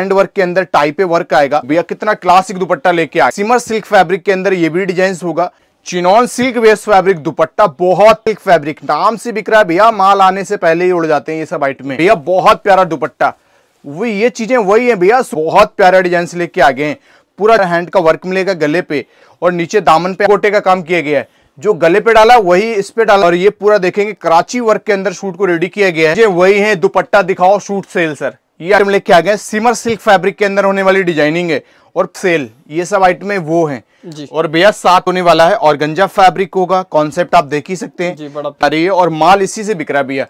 Hand work के अंदर tie work आएगा भैया कितना क्लासिक दुपट्टा लेके आए सिमर सिल्क फैब्रिक के अंदर ये भी डिजाइन होगा चिनॉन सिल्क वेस्ट फैब्रिक दुपट्टा बहुत सिल्क फैब्रिक नाम से बिक रहा है भैया माल आने से पहले ही उड़ जाते हैं ये सब में भैया बहुत प्यारा दुपट्टा वो ये चीजें वही है भैया बहुत प्यारा डिजाइन लेके आ गए हैं पूरा हैंड का वर्क मिलेगा गले पे और नीचे दामन पे कोटे का काम किया गया है जो गले पे डाला वही इस पे डाला और ये पूरा देखेंगे कराची वर्क के अंदर शूट को रेडी किया गया है वही है दुपट्टा दिखाओ शूट सेल सर ये आइटम लेके आ गए सिमर सिल्क फैब्रिक के अंदर होने वाली डिजाइनिंग है और सेल ये सब आइटमें वो हैं और भैया साथ होने वाला है और गंजा फैब्रिक होगा कॉन्सेप्ट आप देख ही सकते हैं अरे और माल इसी से बिक रहा भैया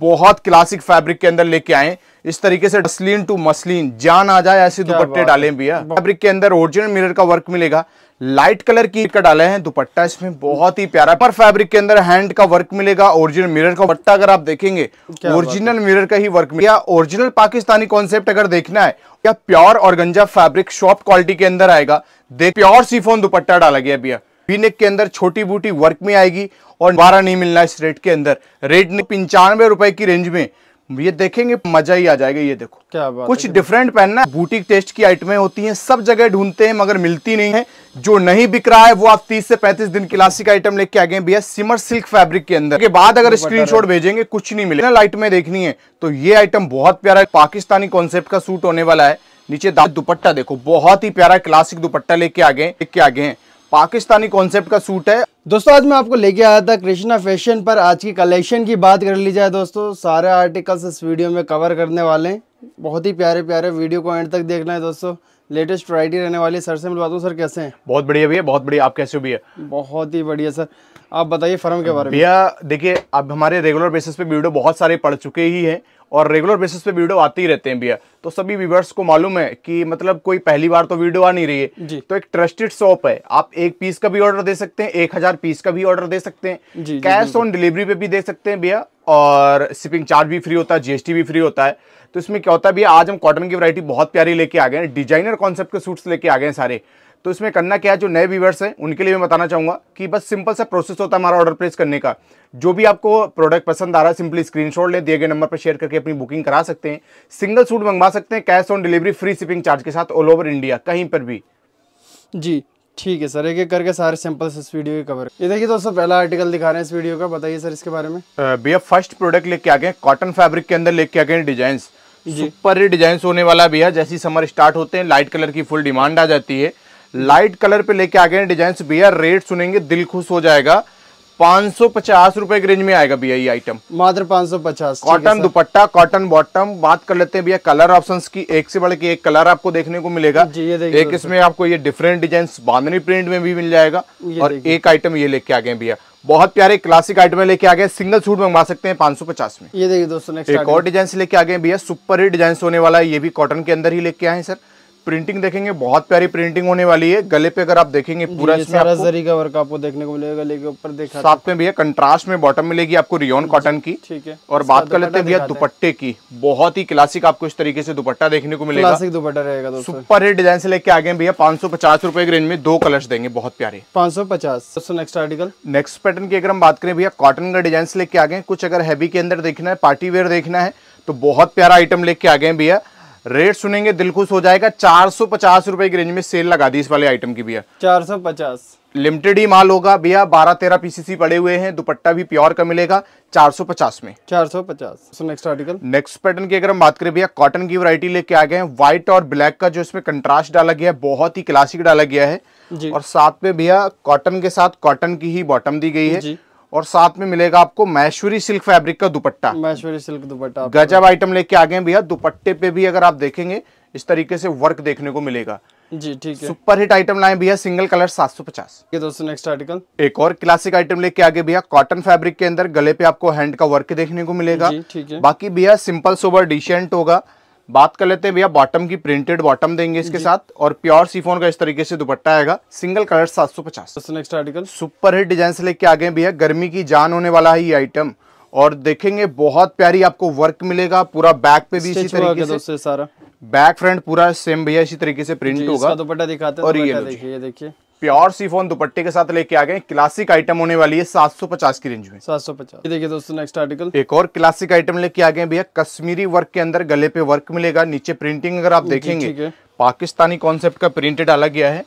बहुत क्लासिक फैब्रिक के अंदर लेके आए इस तरीके से डस्लिन टू मसलिन जान आ जाए ऐसे दुपट्टे डालें भैया फैब्रिक के अंदर ओरिजिनल मिरर का वर्क मिलेगा लाइट कलर की का डाले हैं दुपट्टा इसमें बहुत ही प्यारा पर फैब्रिक के अंदर हैंड का वर्क मिलेगा ओरिजिनल मिरर का दुपट्टा अगर आप देखेंगे ओरिजिनल मिरर का ही वर्क मिलेगा ओरिजिनल पाकिस्तानी कॉन्सेप्ट अगर देखना है या प्योर और गंजा फैब्रिक शॉप क्वालिटी के अंदर आएगा देख प्योर सीफोन दुपट्टा डाला गया भैया वीनेक के अंदर छोटी बूटी वर्क में आएगी और बारह नहीं मिलना इस रेट के अंदर रेट ने पंचानवे रुपए की रेंज में ये देखेंगे मजा ही आ जाएगा ये देखो क्या बात कुछ डिफरेंट पहनना है बूटीक टेस्ट की आइटमें होती हैं सब जगह ढूंढते हैं मगर मिलती नहीं है जो नहीं बिक रहा है वो आप 30 से 35 दिन क्लासिक आइटम लेके आ गए भैया सिमर सिल्क फैब्रिक के अंदर के बाद अगर स्क्रीनशॉट भेजेंगे कुछ नहीं मिलेगा लाइट में देखनी है तो ये आइटम बहुत प्यारा है पाकिस्तानी कॉन्सेप्ट का सूट होने वाला है नीचे दाद दुपट्टा देखो बहुत ही प्यारा क्लासिक दुपट्टा लेके आ गए लेके आ गए पाकिस्तानी कॉन्सेप्ट का सूट है दोस्तों आज मैं आपको लेके आया था कृष्णा फैशन पर आज की कलेक्शन की बात कर ली जाए दोस्तों सारे आर्टिकल्स इस वीडियो में कवर करने वाले हैं बहुत ही प्यारे प्यारे वीडियो को एंड तक देखना है दोस्तों लेटेस्ट वरायटी रहने वाली सर से मिलवा दूँ सर कैसे हैं बहुत बढ़िया भैया बहुत बढ़िया आप कैसे भैया बहुत ही बढ़िया सर आप बताइए फर्म के बारे में भैया देखिए आप हमारे रेगुलर बेसिस पे वीडियो बहुत सारे पड़ चुके ही हैं और रेगुलर बेसिस पे वीडियो आती ही रहते हैं भैया तो सभी व्यूवर्स को मालूम है कि मतलब कोई पहली बार तो वीडियो आ नहीं रही है तो एक ट्रस्टेड शॉप है आप एक पीस का भी ऑर्डर दे सकते हैं एक हजार पीस का भी ऑर्डर दे सकते हैं कैश ऑन डिलीवरी पे भी दे सकते हैं भैया और शिपिंग चार्ज भी फ्री होता है जीएसटी भी फ्री होता है तो इसमें क्या होता है भैया आज हम कॉटन की वरायटी बहुत प्यारी लेके आ गए डिजाइनर कॉन्सेप्ट के सूट लेके आ गए सारे तो इसमें करना क्या है जो नए व्यूवर्स हैं उनके लिए मैं बताना चाहूँगा कि बस सिंपल सा प्रोसेस होता है हमारा ऑर्डर प्लेस करने का जो भी आपको प्रोडक्ट पसंद आ रहा है सिंपली स्क्रीनशॉट ले दिए गए नंबर पर शेयर करके अपनी बुकिंग करा सकते हैं सिंगल सूट मंगवा सकते हैं cash on delivery free shipping charge के साथ ऑल ओवर इंडिया कहीं पर भी जी ठीक है सर एक एक करके सारे सैंपल्स इस वीडियो के कवर ये देखिए दोस्तों पहला आर्टिकल दिखा रहे हैं इस वीडियो का बताइए सर इसके बारे में भैया फर्स्ट प्रोडक्ट लेके आ गए कॉटन फैब्रिक के अंदर लेके आ गए डिजाइन सुपर डिजाइन होने वाला भैया जैसी समर स्टार्ट होते हैं लाइट कलर की फुल डिमांड आ जाती है लाइट कलर पे लेके आ गए डिजाइन भैया रेट सुनेंगे दिल खुश हो जाएगा पाँच सौ पचास रुपए के रेंज में आएगा भैया ये आइटम मात्र पांच सौ पचास कॉटन दुपट्टा कॉटन बॉटम बात कर लेते हैं भैया कलर ऑप्शंस की एक से बढ़ के एक कलर आपको देखने को मिलेगा जी ये एक इसमें आपको ये डिफरेंट डिजाइन बांधनी प्रिंट में भी मिल जाएगा और एक आइटम ये लेके आ गए भैया बहुत प्यारे क्लासिक आइटम लेके आ गए सिंगल सूट मंगवा सकते हैं 550 में ये देखिए दोस्तों एक और डिजाइन लेके आ गए भैया सुपर ही डिजाइन होने वाला है ये भी कॉटन के अंदर ही लेके आए हैं सर प्रिंटिंग देखेंगे बहुत प्यारी प्रिंटिंग होने वाली है गले पे अगर आप देखेंगे पूरा इसमें सारा जरी का वर्क आपको देखने को मिलेगा गले के ऊपर देखा साथ में भैया कंट्रास्ट में बॉटम मिलेगी आपको रियोन कॉटन की ठीक है और बात कर लेते हैं भैया दुपट्टे की बहुत ही क्लासिक आपको इस तरीके से दुपट्टा देखने को मिलेगा क्लासिक दुपट्टा रहेगा सुपर हिट डिजाइन से लेके आ गए भैया पांच सौ पचास रुपए के रेंज में दो कलर्स देंगे बहुत प्यारे पांच सौ पचास नेक्स्ट आर्टिकल नेक्स्ट पैटर्न की अगर हम बात करें भैया कॉटन का डिजाइन से लेके आ गए कुछ अगर हैवी के अंदर देखना है पार्टी वेयर देखना है तो बहुत प्यारा आइटम लेके आ गए भैया रेट सुनेंगे दिल खुश हो जाएगा चार सौ पचास रुपए की रेंज में सेल लगा दी इस वाले आइटम की भैया चार सौ पचास लिमिटेड ही माल होगा भैया बारह तेरह पीसीसी पड़े हुए हैं दुपट्टा भी प्योर का मिलेगा चार सौ पचास में चार सौ पचास नेक्स्ट आर्टिकल नेक्स्ट पैटर्न की अगर हम बात करें भैया कॉटन की वरायटी लेके आ गए हैं व्हाइट और ब्लैक का जो इसमें कंट्रास्ट डाला गया है बहुत ही क्लासिक डाला गया है और साथ में भैया कॉटन के साथ कॉटन की ही बॉटम दी गई है और साथ में मिलेगा आपको मैश्वरी सिल्क फैब्रिक का दुपट्टा मैश्वरी सिल्क दुपट्टा गजब आइटम लेके आ गए भैया दुपट्टे पे भी अगर आप देखेंगे इस तरीके से वर्क देखने को मिलेगा जी ठीक है सुपर हिट आइटम लाए भैया सिंगल कलर 750 सौ दोस्तों नेक्स्ट आर्टिकल एक और क्लासिक आइटम लेके आगे भैया कॉटन फैब्रिक के अंदर गले पे आपको हैंड का वर्क देखने को मिलेगा ठीक है बाकी भैया सिंपल सोबर डिशेंट होगा बात कर लेते हैं भैया बॉटम की प्रिंटेड बॉटम देंगे इसके साथ और प्योर सीफोन का इस तरीके से दुपट्टा आएगा सिंगल कलर सात सौ पचास next article super hit design से लेके आगे भैया गर्मी की जान होने वाला है ये आइटम और देखेंगे बहुत प्यारी आपको वर्क मिलेगा पूरा बैक पे भी इसी तरीके से सारा बैक फ्रंट पूरा सेम भैया इसी तरीके से प्रिंट होगा दुपट्टा दिखाते और ये देखिए प्योर सीफोन दुपट्टे के साथ लेके आ गए क्लासिक आइटम होने वाली है सात सौ पचास की रेंज में सात सौ पचास देखिए दोस्तों नेक्स्ट आर्टिकल एक और क्लासिक आइटम लेके आ गए भैया कश्मीरी वर्क के अंदर गले पे वर्क मिलेगा नीचे प्रिंटिंग अगर आप देखेंगे पाकिस्तानी कॉन्सेप्ट का प्रिंट डाला गया है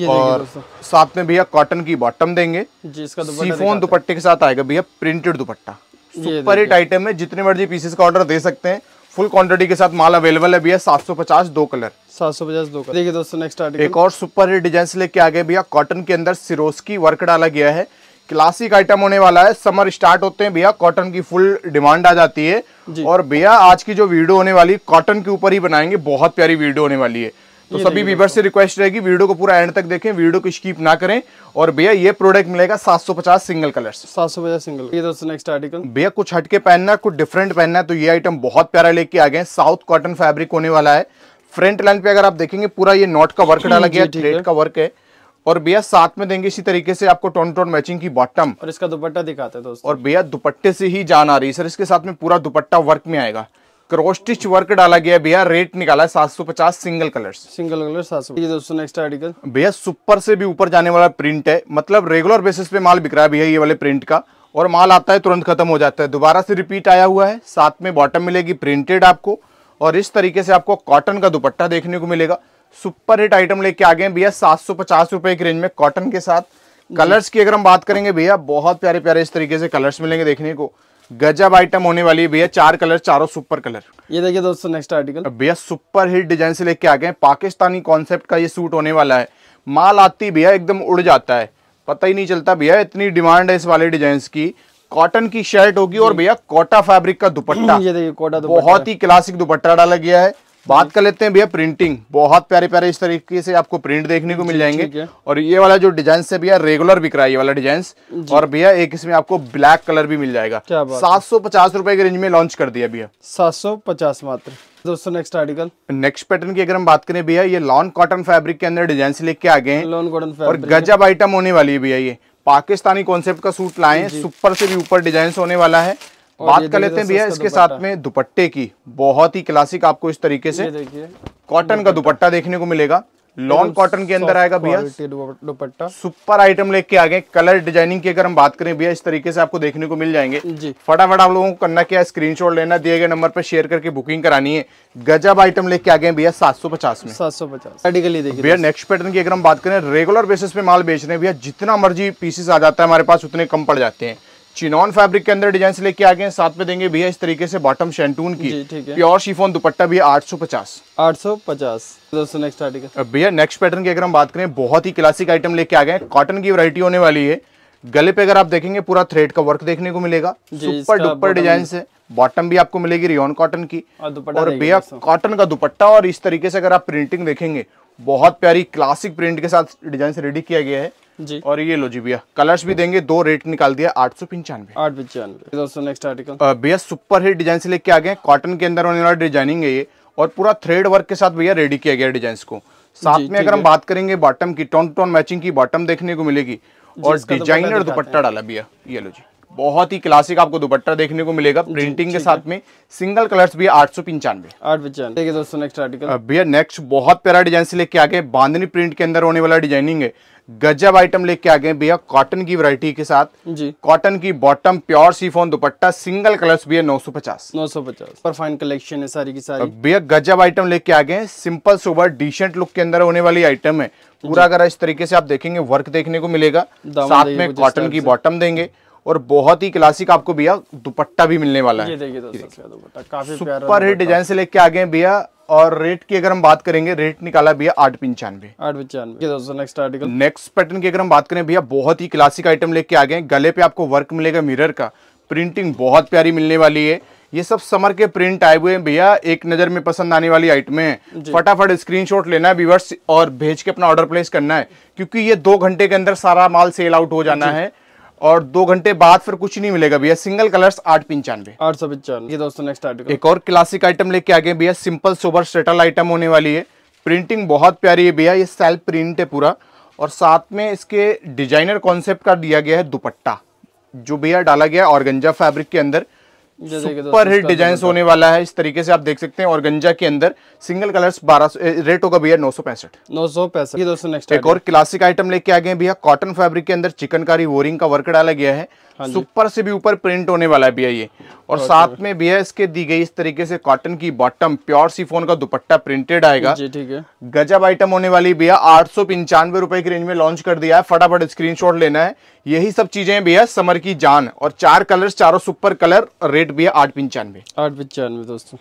ये और साथ में भैया कॉटन की बॉटम देंगे सीफोन दुपट्टे के साथ आएगा भैया printed dupatta super hit item है जितने मर्जी पीसेस का ऑर्डर दे सकते हैं फुल क्वांटिटी के साथ माल अवेलेबल है भैया सात सौ पचास दो कलर सात सौ पचास दो कलर देखिए दोस्तों नेक्स्ट आर्टिकल एक और सुपर हिट डिजाइन लेके आ गए भैया कॉटन के अंदर सिरोस की वर्क डाला गया है क्लासिक आइटम होने वाला है समर स्टार्ट होते हैं भैया कॉटन की फुल डिमांड आ जाती है और भैया आज की जो वीडियो होने वाली कॉटन के ऊपर ही बनाएंगे बहुत प्यारी वीडियो होने वाली है तो सभी व्यूवर से रिक्वेस्ट रहेगी वीडियो को पूरा एंड तक देखें वीडियो को स्कीप ना करें और भैया ये प्रोडक्ट मिलेगा 750 सिंगल कलर्स 750 सिंगल ये दोस्तों नेक्स्ट आर्टिकल भैया कुछ हटके पहनना कुछ डिफरेंट पहनना है तो ये आइटम बहुत प्यारा लेके आ गए साउथ कॉटन फैब्रिक होने वाला है फ्रंट लाइन पे अगर आप देखेंगे पूरा ये नॉट का वर्क डाला गया थ्रेड का वर्क है और भैया साथ में देंगे इसी तरीके से आपको टोन टोन मैचिंग की बॉटम और इसका दुपट्टा दिखाते हैं दोस्तों और भैया दुपट्टे से ही जान आ रही है सर इसके साथ में पूरा दुपट्टा वर्क में आएगा क्रॉस स्टिच वर्क डाला गया भैया रेट निकाला सात सौ पचास सिंगल कलर सिंगल कलर सात सौ दोस्तों नेक्स्ट आर्टिकल भैया सुपर से भी ऊपर जाने वाला प्रिंट है मतलब रेगुलर बेसिस पे माल बिक रहा है भैया ये वाले प्रिंट का और माल आता है तुरंत खत्म हो जाता है दोबारा से रिपीट आया हुआ है साथ में बॉटम मिलेगी प्रिंटेड आपको और इस तरीके से आपको कॉटन का दुपट्टा देखने को मिलेगा सुपर हिट आइटम लेके आ गए भैया सात सौ पचास रुपए की रेंज में कॉटन के साथ कलर्स की अगर हम बात करेंगे भैया बहुत प्यारे प्यारे इस तरीके से कलर्स मिलेंगे देखने को गजब आइटम होने वाली है भैया चार कलर चारों सुपर कलर ये देखिए दोस्तों नेक्स्ट आर्टिकल भैया सुपर हिट डिजाइन से लेके आ गए पाकिस्तानी कॉन्सेप्ट का ये सूट होने वाला है माल आती भैया एकदम उड़ जाता है पता ही नहीं चलता भैया इतनी डिमांड है इस वाले डिजाइन की कॉटन की शर्ट होगी और भैया कोटा फैब्रिक का दुपट्टा ये देखिए कोटा बहुत ही क्लासिक दुपट्टा डाला गया है बात कर लेते हैं भैया प्रिंटिंग बहुत प्यारे प्यारे इस तरीके से आपको प्रिंट देखने को मिल जाएंगे और ये वाला जो डिजाइन है भैया रेगुलर बिक रहा है ये वाला डिजाइन और भैया एक इसमें आपको ब्लैक कलर भी मिल जाएगा सात सौ पचास रुपए के रेंज में लॉन्च कर दिया भैया सात सौ पचास मात्र दोस्तों नेक्स्ट आर्टिकल नेक्स्ट पैटर्न की अगर हम बात करें भैया ये लॉन कॉटन फेब्रिक के अंदर डिजाइन लेके आ गए लॉन कॉटन और गजब आइटम होने वाली है भैया ये पाकिस्तानी कॉन्सेप्ट का सूट लाए सुपर से भी ऊपर डिजाइन होने वाला है बात कर लेते हैं भैया इसके साथ में दुपट्टे की बहुत ही क्लासिक आपको इस तरीके से कॉटन का दुपट्टा देखने को मिलेगा लॉन कॉटन के अंदर आएगा भैया दुपट्टा सुपर आइटम लेके आ गए कलर डिजाइनिंग की अगर हम बात करें भैया इस तरीके से आपको देखने को मिल जाएंगे फटाफट आप लोगों को करना क्या स्क्रीनशॉट लेना दिए गए नंबर पर शेयर करके बुकिंग करानी है गजब आइटम लेके आ गए भैया सात सौ पचास में सात सौ पचास भैया नेक्स्ट पैटर्न की अगर हम बात करें रेगुलर बेसिस पे माल बेच रहे हैं भैया जितना मर्जी पीसेस आ जाता है हमारे पास उतने कम पड़ जाते हैं चिनॉन फैब्रिक के अंदर डिजाइन लेके आ गए साथ में देंगे भैया इस तरीके से बॉटम शैंटून की प्योर शिफोन दुपट्टा भी आठ सौ पचास नेक्स्ट आर्टिकल भैया नेक्स्ट पैटर्न की अगर हम बात करें बहुत ही क्लासिक आइटम लेके आ गए कॉटन की वरायटी होने वाली है गले पे अगर आप देखेंगे पूरा थ्रेड का वर्क देखने को मिलेगा सुपर डुपर डिजाइन से बॉटम भी आपको मिलेगी रियोन कॉटन की और भैया कॉटन का दुपट्टा और इस तरीके से अगर आप प्रिंटिंग देखेंगे बहुत प्यारी क्लासिक प्रिंट के साथ डिजाइन से रेडी किया गया है जी और ये लो जी भैया कलर्स भी देंगे दो रेट निकाल दिया आठ सौ पंचानवे आठ पंचानवे तो दोस्तों नेक्स्ट आर्टिकल भैया सुपर हिट डिजाइन से लेके आ गए कॉटन के अंदर होने वाला डिजाइनिंग है ये और पूरा थ्रेड वर्क के साथ भैया रेडी किया गया डिजाइन को साथ में अगर हम बात करेंगे बॉटम की टोन टोन मैचिंग की बॉटम देखने को मिलेगी और डिजाइनर तो दुपट्टा डाला भैया ये लो जी बहुत ही क्लासिक आपको दुपट्टा देखने को मिलेगा प्रिंटिंग के साथ में सिंगल कलर्स भी आठ सौ पंचानवे दोस्तों नेक्स्ट आर्टिकल भैया नेक्स्ट बहुत प्यारा डिजाइन से लेके आ गए बांधनी प्रिंट के अंदर होने वाला डिजाइनिंग है गजब आइटम लेके आ गए भैया कॉटन की वैरायटी के साथ जी कॉटन की bottom pure chiffon dupatta single colours भी है 950 950 पर फाइन कलेक्शन है सारी की सारी भैया गजब आइटम लेके आ गए सिंपल सोबर डिसेंट लुक के अंदर होने वाली आइटम है पूरा अगर इस तरीके से आप देखेंगे वर्क देखने को मिलेगा साथ में कॉटन की बॉटम देंगे और बहुत ही क्लासिक आपको भैया दुपट्टा भी मिलने वाला है ये देखिए दोस्तों काफी सुपर हिट डिजाइन से लेके आ गए भैया और रेट की अगर हम बात करेंगे रेट निकाला भैया आठ पंचानवे आठ पंचानवे दोस्तों नेक्स्ट आर्टिकल नेक्स्ट पैटर्न की अगर हम बात करें भैया बहुत ही क्लासिक आइटम लेके आ गए गले पे आपको वर्क मिलेगा मिरर का प्रिंटिंग बहुत प्यारी मिलने वाली है ये सब समर के प्रिंट आए हुए हैं भैया एक नजर में पसंद आने वाली आइटमें हैं फटाफट स्क्रीनशॉट लेना है व्यूवर्स और भेज के अपना ऑर्डर प्लेस करना है क्योंकि ये दो घंटे के अंदर सारा माल सेल आउट हो जाना है और दो घंटे बाद फिर कुछ नहीं मिलेगा भैया सिंगल कलर्स आठ पंचानवे आठ सौ पंचानवे दोस्तों नेक्स्ट आर्टिकल एक और क्लासिक आइटम लेके आ भैया सिंपल सोबर सेटल आइटम होने वाली है प्रिंटिंग बहुत प्यारी है भैया ये सेल्फ प्रिंट है पूरा और साथ में इसके डिजाइनर कॉन्सेप्ट का दिया गया है दुपट्टा जो भैया डाला गया है ऑर्गेंजा फैब्रिक के अंदर सुपर हिट डिजाइन होने वाला है इस तरीके से आप देख सकते हैं और गंजा के अंदर सिंगल कलर्स 1200 रेट होगा भैया नौ सौ पैंसठ नौ सौ पैंसठ दोस्तों नेक्स्ट एक और क्लासिक आइटम लेके आ गए भैया कॉटन फैब्रिक के अंदर चिकनकारी वोरिंग का वर्क डाला गया है हाँ सुपर से भी ऊपर प्रिंट होने वाला है भैया ये और साथ में भैया इसके दी गई इस तरीके से कॉटन की बॉटम प्योर सीफोन का दुपट्टा प्रिंटेड आएगा जी ठीक है गजब आइटम होने वाली भैया आठ सौ पंचानवे रुपए की रेंज में लॉन्च कर दिया है फटाफट स्क्रीनशॉट लेना है यही सब चीजें भैया समर की जान और चार कलर चारों सुपर कलर रेट भैया आठ पंचानवे आठ पंचानवे दोस्तों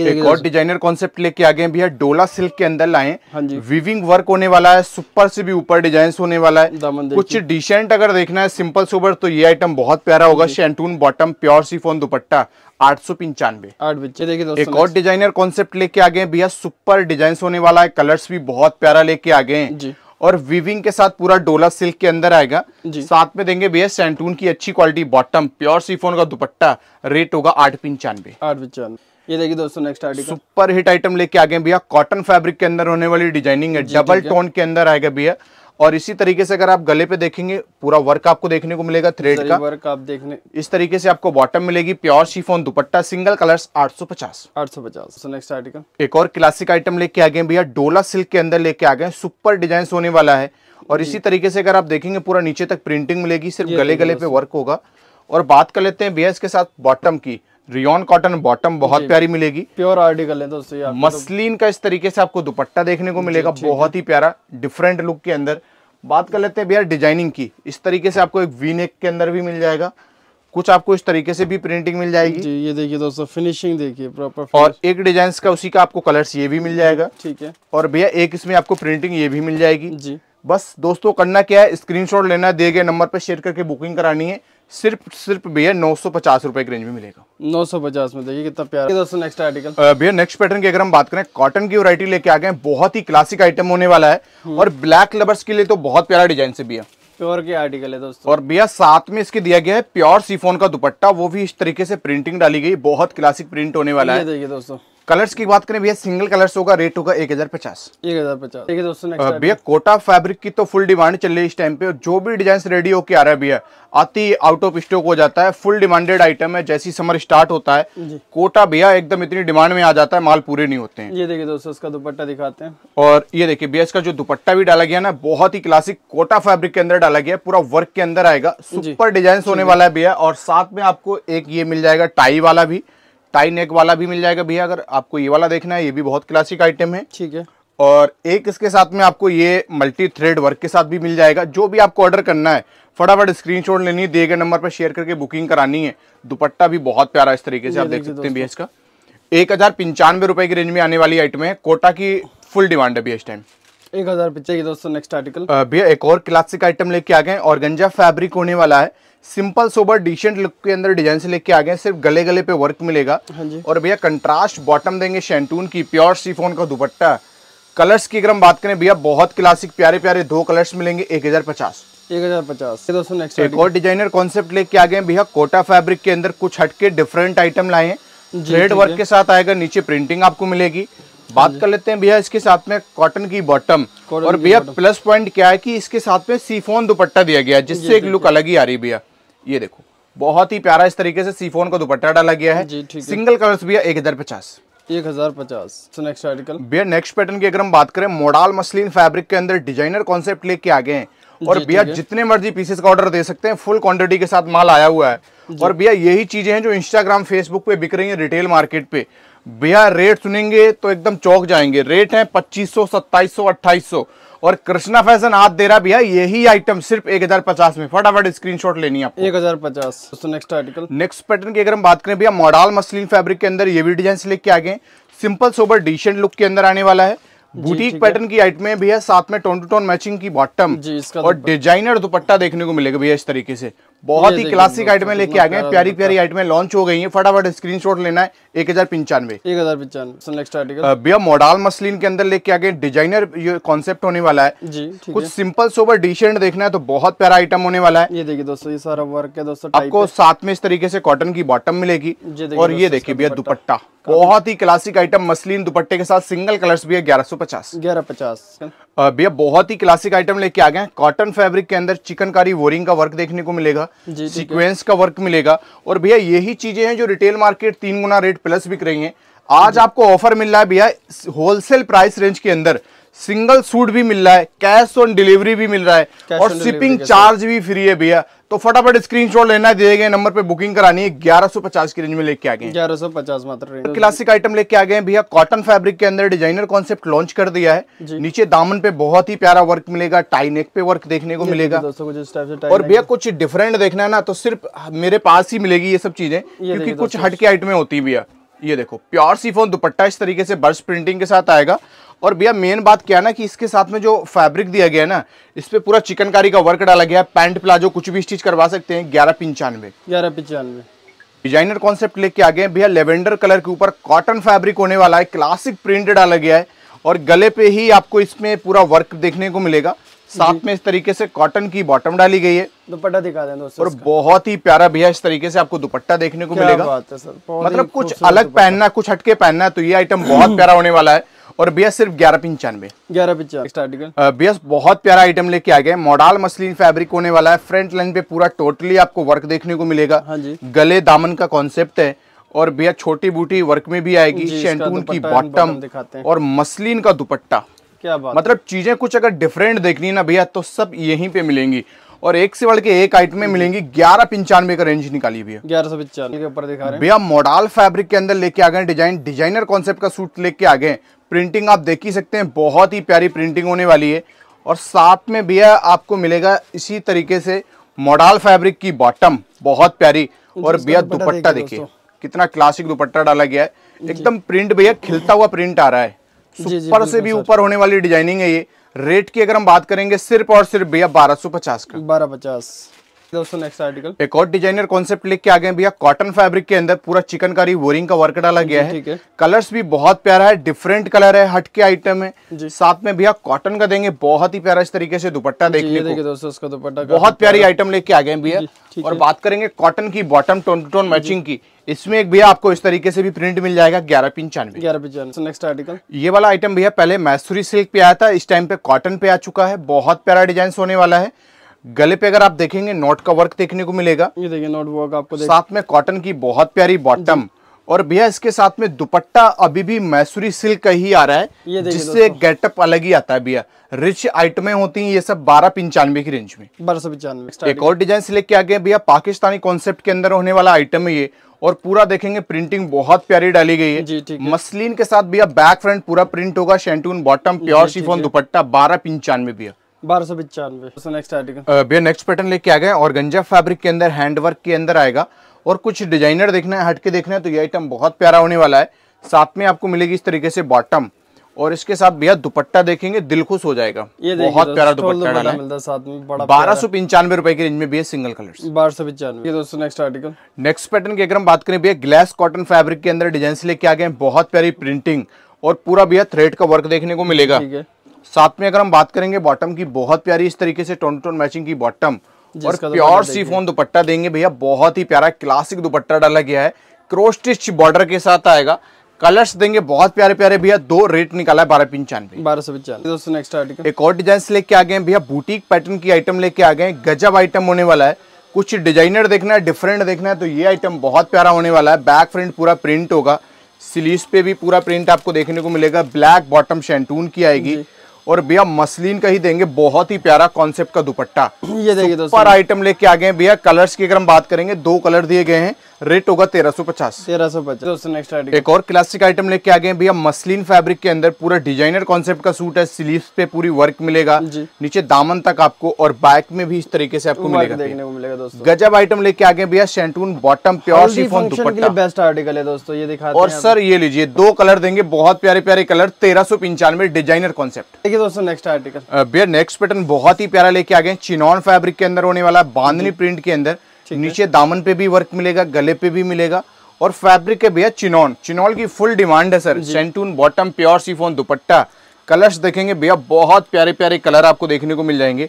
एक और डिजाइनर कॉन्सेप्ट लेके आ गए भैया डोला सिल्क के अंदर लाए हाँ विविंग वर्क होने वाला है सुपर से भी ऊपर डिजाइन होने वाला है कुछ डिसेंट अगर देखना है सिंपल सुपर तो ये आइटम बहुत प्यारा होगा shantoon bottom pure chiffon dupatta आठ सौ पंचानवे देखिए एक और डिजाइनर कॉन्सेप्ट लेके आ गए भैया सुपर डिजाइन होने वाला है कलर्स भी बहुत प्यारा लेके आ गए और विविंग के साथ पूरा डोला सिल्क के अंदर आएगा साथ में देंगे भैया सेंटून की अच्छी क्वालिटी बॉटम प्योर सीफोन का दुपट्टा रेट होगा आठ पंचानवे आठ पंचानवे ये देखिए दोस्तों next article super hit item लेके आ गए भैया कॉटन फैब्रिक के अंदर होने वाली डिजाइनिंग है डबल टोन के अंदर आएगा भैया और इसी तरीके से अगर आप गले पे देखेंगे पूरा वर्क आपको देखने को मिलेगा थ्रेड का वर्क आप देखने इस तरीके से आपको बॉटम मिलेगी pure chiffon dupatta single colours 850 850 next article एक और क्लासिक आइटम लेके आ गए भैया डोला सिल्क के अंदर लेके आ गए सुपर डिजाइन होने वाला है और इसी तरीके से अगर आप देखेंगे पूरा नीचे तक प्रिंटिंग मिलेगी सिर्फ गले गले पे वर्क होगा और बात कर लेते हैं भैया इसके साथ बॉटम की रियोन कॉटन बॉटम बहुत प्यारी मिलेगी प्योर आर्टिकल है दोस्तों मसलिन तो- का इस तरीके से आपको दुपट्टा देखने को मिलेगा बहुत ही प्यारा डिफरेंट लुक के अंदर बात कर लेते हैं भैया डिजाइनिंग की इस तरीके से आपको एक वीनेक के अंदर भी मिल जाएगा कुछ आपको इस तरीके से भी प्रिंटिंग मिल जाएगी जी ये देखिए दोस्तों फिनिशिंग देखिए प्रॉपर और एक डिजाइन का उसी का आपको कलर्स ये भी मिल जाएगा ठीक है और भैया एक इसमें आपको प्रिंटिंग ये भी मिल जाएगी जी बस दोस्तों करना क्या है स्क्रीनशॉट लेना दिए गए नंबर पर शेयर करके बुकिंग करानी है सिर्फ सिर्फ भैया नौ सौ पचास रुपए की रेंज में मिलेगा नौ सौ पचास में देखिए कितना प्यारा दोस्तों नेक्स्ट आर्टिकल भैया नेक्स्ट पैटर्न की अगर हम बात करें कॉटन की वरायटी लेके आ गए बहुत ही क्लासिक आइटम होने वाला है हम्म। और ब्लैक लवर्स के लिए तो बहुत प्यारा डिजाइन से भैया प्योर के आर्टिकल है दोस्तों और भैया साथ में इसके दिया गया है प्योर सीफोन का दुपट्टा वो भी इस तरीके से प्रिंटिंग डाली गई बहुत क्लासिक प्रिंट होने वाला है देखिए दोस्तों कलर्स की बात करें भैया सिंगल कलर्स होगा रेट होगा एक हजार पचास एक हजार पचास भैया कोटा फैब्रिक की तो फुल डिमांड चल रही है इस टाइम पे और जो भी डिजाइन रेडी होके आ रहा है भैया आती आउट ऑफ स्टॉक हो जाता है फुल डिमांडेड आइटम है जैसी समर स्टार्ट होता है कोटा भैया एकदम इतनी डिमांड में आ जाता है माल पूरे नहीं होते हैं ये देखिए दोस्तों इसका दुपट्टा दिखाते हैं और ये देखिए भैया इसका जो दुपट्टा भी डाला गया ना बहुत ही क्लासिक कोटा फैब्रिक के अंदर डाला गया पूरा वर्क के अंदर आएगा सुपर डिजाइन होने वाला है भैया और साथ में आपको एक ये मिल जाएगा टाई वाला भी टाई नेक वाला भी मिल जाएगा भैया अगर आपको ये वाला देखना है ये भी बहुत क्लासिक आइटम है ठीक है और एक इसके साथ में आपको ये मल्टी थ्रेड वर्क के साथ भी मिल जाएगा जो भी आपको ऑर्डर करना है फटाफट स्क्रीनशॉट लेनी है दिए गए नंबर पर शेयर करके बुकिंग करानी है दुपट्टा भी बहुत प्यारा इस तरीके से आप देख सकते हैं भैया इसका एक हजार पंचानवे रुपए की रेंज में आने वाली आइटम है कोटा की फुल डिमांड है भैया इस टाइम एक हजार दोस्तों नेक्स्ट आर्टिकल भैया एक और क्लासिक आइटम लेके आ गए और गंजा फैब्रिक होने वाला है सिंपल सोबर डिसेंट लुक के अंदर डिजाइन से लेके आ गए सिर्फ गले गले पे वर्क मिलेगा हाँ जी और भैया कंट्रास्ट बॉटम देंगे शैंटून की प्योर सीफोन का दुपट्टा कलर्स की अगर हम बात करें भैया बहुत क्लासिक प्यारे प्यारे दो कलर्स मिलेंगे एक हजार पचास एक हजार पचास दोस्तों नेक्स्ट एक और डिजाइनर कॉन्सेप्ट लेके आ गए भैया कोटा फैब्रिक के अंदर कुछ हटके डिफरेंट आइटम लाए रेड वर्क के साथ आएगा नीचे प्रिंटिंग आपको मिलेगी हाँ बात कर लेते हैं भैया इसके साथ में कॉटन की बॉटम और भैया प्लस पॉइंट क्या है कि इसके साथ में सीफोन दुपट्टा दिया गया जिससे एक लुक अलग ही आ रही भैया ये देखो बहुत ही प्यारा इस तरीके से सीफोन का दुपट्टा डाला गया है जी सिंगल कलर भी एक हजार पचास एक हजार पचास नेक्स्ट आर्टिकल भैया नेक्स्ट पैटर्न की अगर हम बात करें मोडाल मसलिन फैब्रिक के अंदर डिजाइनर कॉन्सेप्ट लेके आ गए हैं और भैया जितने मर्जी पीसेस का ऑर्डर दे सकते हैं फुल क्वांटिटी के साथ माल आया हुआ है और भैया यही चीजें हैं जो इंस्टाग्राम फेसबुक पे बिक रही हैं रिटेल मार्केट पे भैया रेट सुनेंगे तो एकदम चौक जाएंगे रेट है पच्चीस सौ सत्ताईस सौ अट्ठाईस सौ और कृष्णा फैशन हाथ दे रहा भैया यही आइटम सिर्फ एक हजार पचास में फटाफट स्क्रीन शॉट लेनी है एक हजार पचास नेक्स्ट आर्टिकल नेक्स्ट पैटर्न की अगर हम बात करें भैया मॉडल मसलिन फैब्रिक के अंदर ये भी डिजाइन लेके आ गए सिंपल सोबर डिसेंट लुक के अंदर आने वाला है बुटीक पैटर्न की आइट भी भैया साथ में टोन टू टोन मैचिंग की बॉटम और डिजाइनर दुपट्टा देखने को मिलेगा भैया इस तरीके से बहुत ही क्लासिक आइटमें लेके आ गए हैं प्यारी प्यारी आइटमें लॉन्च हो गई हैं फटाफट स्क्रीनशॉट लेना है एक हजार पंचानवे एक हजार पंचानवे भैया मॉडल मसलिन के अंदर लेके आ गए डिजाइनर ये कॉन्सेप्ट होने वाला है जी कुछ सिंपल सोबर डिशेंट देखना है तो बहुत प्यारा आइटम होने वाला है ये देखिए दोस्तों ये सारा वर्क है दोस्तों आपको साथ में इस तरीके से कॉटन की बॉटम मिलेगी और ये देखिए भैया दुपट्टा बहुत ही क्लासिक आइटम मसलिन दुपट्टे के साथ सिंगल कलर्स भी है ग्यारह सौ पचास ग्यारह पचास भैया बहुत ही क्लासिक आइटम लेके आ गए हैं कॉटन फैब्रिक के अंदर चिकनकारी वोरिंग का वर्क देखने को मिलेगा सीक्वेंस का वर्क मिलेगा और भैया यही चीजें हैं जो रिटेल मार्केट तीन गुना रेट प्लस बिक रही हैं आज आपको ऑफर मिल रहा है भैया होलसेल प्राइस रेंज के अंदर सिंगल सूट भी मिल रहा है कैश ऑन डिलीवरी भी मिल रहा है और शिपिंग चार्ज भी फ्री है भैया तो फटाफट स्क्रीनशॉट लेना है दिए गए नंबर पे बुकिंग करानी है 1150 की रेंज में लेके आ गए 1150 मात्र क्लासिक आइटम तो लेके आ गए भैया कॉटन फैब्रिक के अंदर डिजाइनर कॉन्सेप्ट लॉन्च कर दिया है नीचे दामन पे बहुत ही प्यारा वर्क मिलेगा टाई नेक पे वर्क देखने को मिलेगा और भैया कुछ डिफरेंट देखना है ना तो सिर्फ मेरे पास ही मिलेगी ये सब चीजें क्योंकि कुछ हटके आइटमें होती है भैया ये देखो प्योर सीफोन दुपट्टा इस तरीके से बर्स प्रिंटिंग के साथ आएगा और भैया मेन बात क्या है ना कि इसके साथ में जो फैब्रिक दिया गया है ना इस पर पूरा चिकनकारी का वर्क डाला गया है पैंट प्लाजो कुछ भी स्टिच करवा सकते हैं ग्यारह पंचानवे ग्यारह पंचानवे डिजाइनर कॉन्सेप्ट लेके आ गए भैया लेवेंडर कलर के ऊपर कॉटन फैब्रिक होने वाला है क्लासिक प्रिंट डाला गया है और गले पे ही आपको इसमें पूरा वर्क देखने को मिलेगा साथ में इस तरीके से कॉटन की बॉटम डाली गई है दुपट्टा दिखा दें दोस्तों और बहुत ही प्यारा भैया इस तरीके से आपको दुपट्टा देखने को मिलेगा मतलब कुछ अलग पहनना कुछ हटके पहनना है तो ये आइटम बहुत प्यारा होने वाला है और बेस सिर्फ ग्यारह पंचानवे ग्यारह पिंचानवे बेस बहुत प्यारा आइटम लेके आ गए मॉडल मसलिन फैब्रिक होने वाला है फ्रंट लाइन पे पूरा टोटली आपको वर्क देखने को मिलेगा हाँ जी। गले दामन का कॉन्सेप्ट है और भैया छोटी बूटी वर्क में भी आएगी शैंटून की बॉटम और मसलिन का दुपट्टा क्या बात मतलब चीजें कुछ अगर डिफरेंट देखनी है ना भैया तो सब यहीं पे मिलेंगी और एक से बढ़ के एक आइटम में मिलेंगी ग्यारह पंचानवे का रेंज निकाली भैया ग्यारह सौ पंचानवे के ऊपर दिखा रहे हैं भैया मॉडल फैब्रिक के अंदर लेके आ गए डिजाइन डिजाइनर कॉन्सेप्ट का सूट लेके आ गए प्रिंटिंग आप देख ही सकते हैं बहुत ही प्यारी प्रिंटिंग होने वाली है और साथ में भैया आपको मिलेगा इसी तरीके से मॉडल फैब्रिक की बॉटम बहुत प्यारी और भैया दुपट्टा देखिए कितना क्लासिक दुपट्टा डाला गया है एकदम प्रिंट भैया खिलता हुआ प्रिंट आ रहा है सुपर से भी ऊपर होने वाली डिजाइनिंग है ये रेट की अगर हम बात करेंगे सिर्फ और सिर्फ भैया बारह सौ पचास का बारह पचास दोस्तों नेक्स्ट आर्टिकल एक और डिजाइनर कॉन्सेप्ट लेके आ गए भैया कॉटन फैब्रिक के अंदर पूरा चिकनकारी वोरिंग का वर्क डाला गया है कलर्स भी बहुत प्यारा है डिफरेंट कलर है हटके आइटम है साथ में भैया कॉटन का देंगे बहुत ही प्यारा इस तरीके से दुपट्टा देखने को दोस्तों उसका दुपट्टा बहुत प्यारी आइटम लेके आ गए भैया और बात करेंगे कॉटन की bottom tone to tone matching की इसमें एक भैया आपको इस तरीके से भी प्रिंट मिल जाएगा ग्यारह पंचानवे ग्यारह पंचानवे नेक्स्ट आर्टिकल ये वाला आइटम भैया पहले मैसूरी सिल्क पे आया था इस टाइम पे कॉटन पे आ चुका है बहुत प्यारा डिजाइन होने वाला है गले पे अगर आप देखेंगे नोट का वर्क देखने को मिलेगा ये देखिए नोट वर्क आपको साथ में कॉटन की बहुत प्यारी बॉटम और भैया इसके साथ में दुपट्टा अभी भी मैसूरी सिल्क का ही आ रहा है जिससे गेटअप अलग ही आता है भैया रिच आइटमें होती हैं ये सब बारह पंचानवे की रेंज में बारह सौ पंचानवे एक और डिजाइन सिलेक्ट किया गया भैया पाकिस्तानी कॉन्सेप्ट के अंदर होने वाला आइटम है ये और पूरा देखेंगे प्रिंटिंग बहुत प्यारी डाली गई है जी ठीक है मसलिन के साथ भैया बैक फ्रंट पूरा प्रिंट होगा shantoon bottom pure chiffon dupatta बारह पंचानवे भैया बारह सौ पचानवे नेक्स्ट आर्टिकल भैया नेक्स्ट पैटर्न लेके आ गए और गंजा फैब्रिक के अंदर हैंडवर्क के अंदर आएगा और कुछ डिजाइनर देखना है हटके देखना है तो ये आइटम बहुत प्यारा होने वाला है साथ में आपको मिलेगी इस तरीके से बॉटम और इसके साथ भैया दुपट्टा देखेंगे दिल खुश हो जाएगा ये बहुत प्यारा दुपट्टा मिलता है साथ में बड़ा बारह सौ पंचानवे रुपए की रेंज में भैया सिंगल कलर बारह सौ पंचानवे दोस्तों नेक्स्ट आर्टिकल नेक्स्ट पैटर्न की अगर हम बात करें भैया ग्लास कॉटन फैब्रिक के अंदर डिजाइन लेके आ गए बहुत प्यारी प्रिंटिंग और पूरा भैया थ्रेड का वर्क देखने को मिलेगा ठीक है साथ में अगर हम बात करेंगे बॉटम की बहुत प्यारी इस तरीके से टोन टोन मैचिंग की बॉटम और प्योर सी फोन दुपट्टा देंगे भैया बहुत ही प्यारा क्लासिक दुपट्टा डाला गया है क्रोस्टिच बॉर्डर के साथ आएगा कलर्स देंगे बहुत प्यारे प्यारे भैया दो रेट निकाला है बारह पंचानवे बारह सौ पंचानवे दोस्तों नेक्स्ट आर्टिकल एक और डिजाइन लेके आ गए भैया बुटीक पैटर्न की आइटम लेके आ गए गजब आइटम होने वाला है कुछ डिजाइनर देखना है डिफरेंट देखना है तो ये आइटम बहुत प्यारा होने वाला है बैक फ्रंट पूरा प्रिंट होगा सिलीस पे भी पूरा प्रिंट आपको देखने को मिलेगा ब्लैक बॉटम शैंटून की आएगी और भैया मसलिन का ही देंगे बहुत ही प्यारा कॉन्सेप्ट का दुपट्टा ये देखिए दोस्तों पर आइटम लेके आ गए भैया कलर्स की अगर हम बात करेंगे दो कलर दिए गए हैं रेट होगा तेरह सौ पचास तेरह सौ पचास दोस्तों नेक्स्ट आइटम एक और क्लासिक आइटम लेके आ गए भैया मसलिन फैब्रिक के अंदर पूरा डिजाइनर कॉन्सेप्ट का सूट है स्लीव पे पूरी वर्क मिलेगा नीचे दामन तक आपको और बैक में भी इस तरीके से आपको मिलेगा देखने को मिलेगा दोस्तों गजब आइटम लेके आ गए भैया shantoon bottom pure chiffon dupatta best article है दोस्तों ये दिखा और सर ये लीजिए दो कलर देंगे बहुत प्यारे प्यारे कलर तेरह सौ पंचानवे डिजाइनर कॉन्सेप्ट देखिए दोस्तों नेक्स्ट आर्टिकल भैया नेक्स्ट पैटर्न बहुत ही प्यारा लेके आ गए चिनॉन फैब्रिक के अंदर होने वाला बांधनी प्रिंट के अंदर नीचे दामन पे भी वर्क मिलेगा गले पे भी मिलेगा और फैब्रिक के भैया चिनॉन चिनॉल की फुल डिमांड है sir shantoon bottom pure chiffon dupatta colours देखेंगे भैया बहुत प्यारे प्यारे कलर आपको देखने को मिल जाएंगे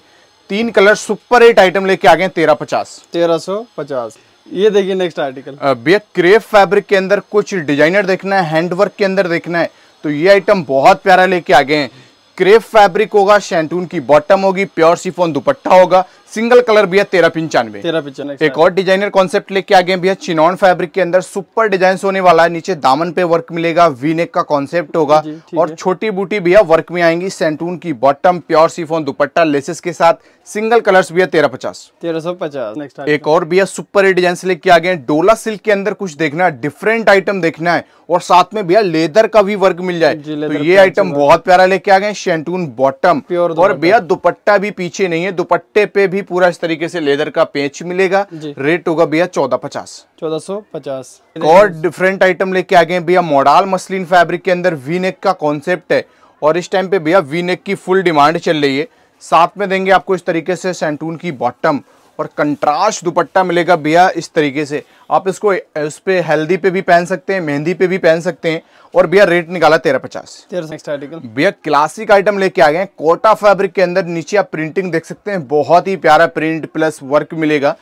तीन कलर सुपर एट आइटम लेके आ गए तेरह पचास तेरह सौ पचास ये देखिए नेक्स्ट आर्टिकल भैया क्रेप फैब्रिक के अंदर कुछ डिजाइनर देखना है हैंडवर्क के अंदर देखना है तो ये आइटम बहुत प्यारा लेके आ गए हैं क्रेप फैब्रिक होगा शैंटून की बॉटम होगी प्योर सिफोन दुपट्टा होगा सिंगल कलर भी है तेरह पिंचानवे तेरह पंचानवे एक और डिजाइनर कॉन्सेप्ट लेके आ गए भैया चिनॉन फैब्रिक के अंदर सुपर डिजाइन होने वाला है नीचे दामन पे वर्क मिलेगा वीनेक का कॉन्सेप्ट होगा और छोटी बूटी भैया वर्क में आएंगी सेंटून की bottom pure chiffon dupatta laces के साथ सिंगल कलर्स भी है तेरह पचास तेरह सौ पचास एक और भैया सुपर डिजाइन लेके आ गए डोला सिल्क के अंदर कुछ देखना है डिफरेंट आइटम देखना है और साथ में भैया लेदर का भी वर्क मिल जाए तो ये आइटम बहुत प्यारा लेके आ गए शैंटून बॉटम और भैया दुपट्टा भी पीछे नहीं है दुपट्टे पे भी पूरा इस तरीके से लेदर का पेच मिलेगा रेट होगा भैया चौदह पचास चौदह सौ पचास और डिफरेंट आइटम लेके आ गए भैया मोडाल मसलिन फैब्रिक के अंदर वीनेक का कॉन्सेप्ट है और इस टाइम पे भैया वीनेक की फुल डिमांड चल रही है साथ में देंगे आपको इस तरीके से सेंटून की बॉटम और कंट्रास्ट दुपट्टा मिलेगा भैया इस तरीके से आप इसको उस पर हेल्दी पे भी पहन सकते हैं मेहंदी पे भी पहन सकते हैं और भैया रेट निकाला तेरह पचास भैया क्लासिक आइटम लेके आ गए कोटा फैब्रिक के अंदर नीचे आप प्रिंटिंग देख सकते हैं बहुत ही प्यारा प्रिंट प्लस वर्क मिलेगा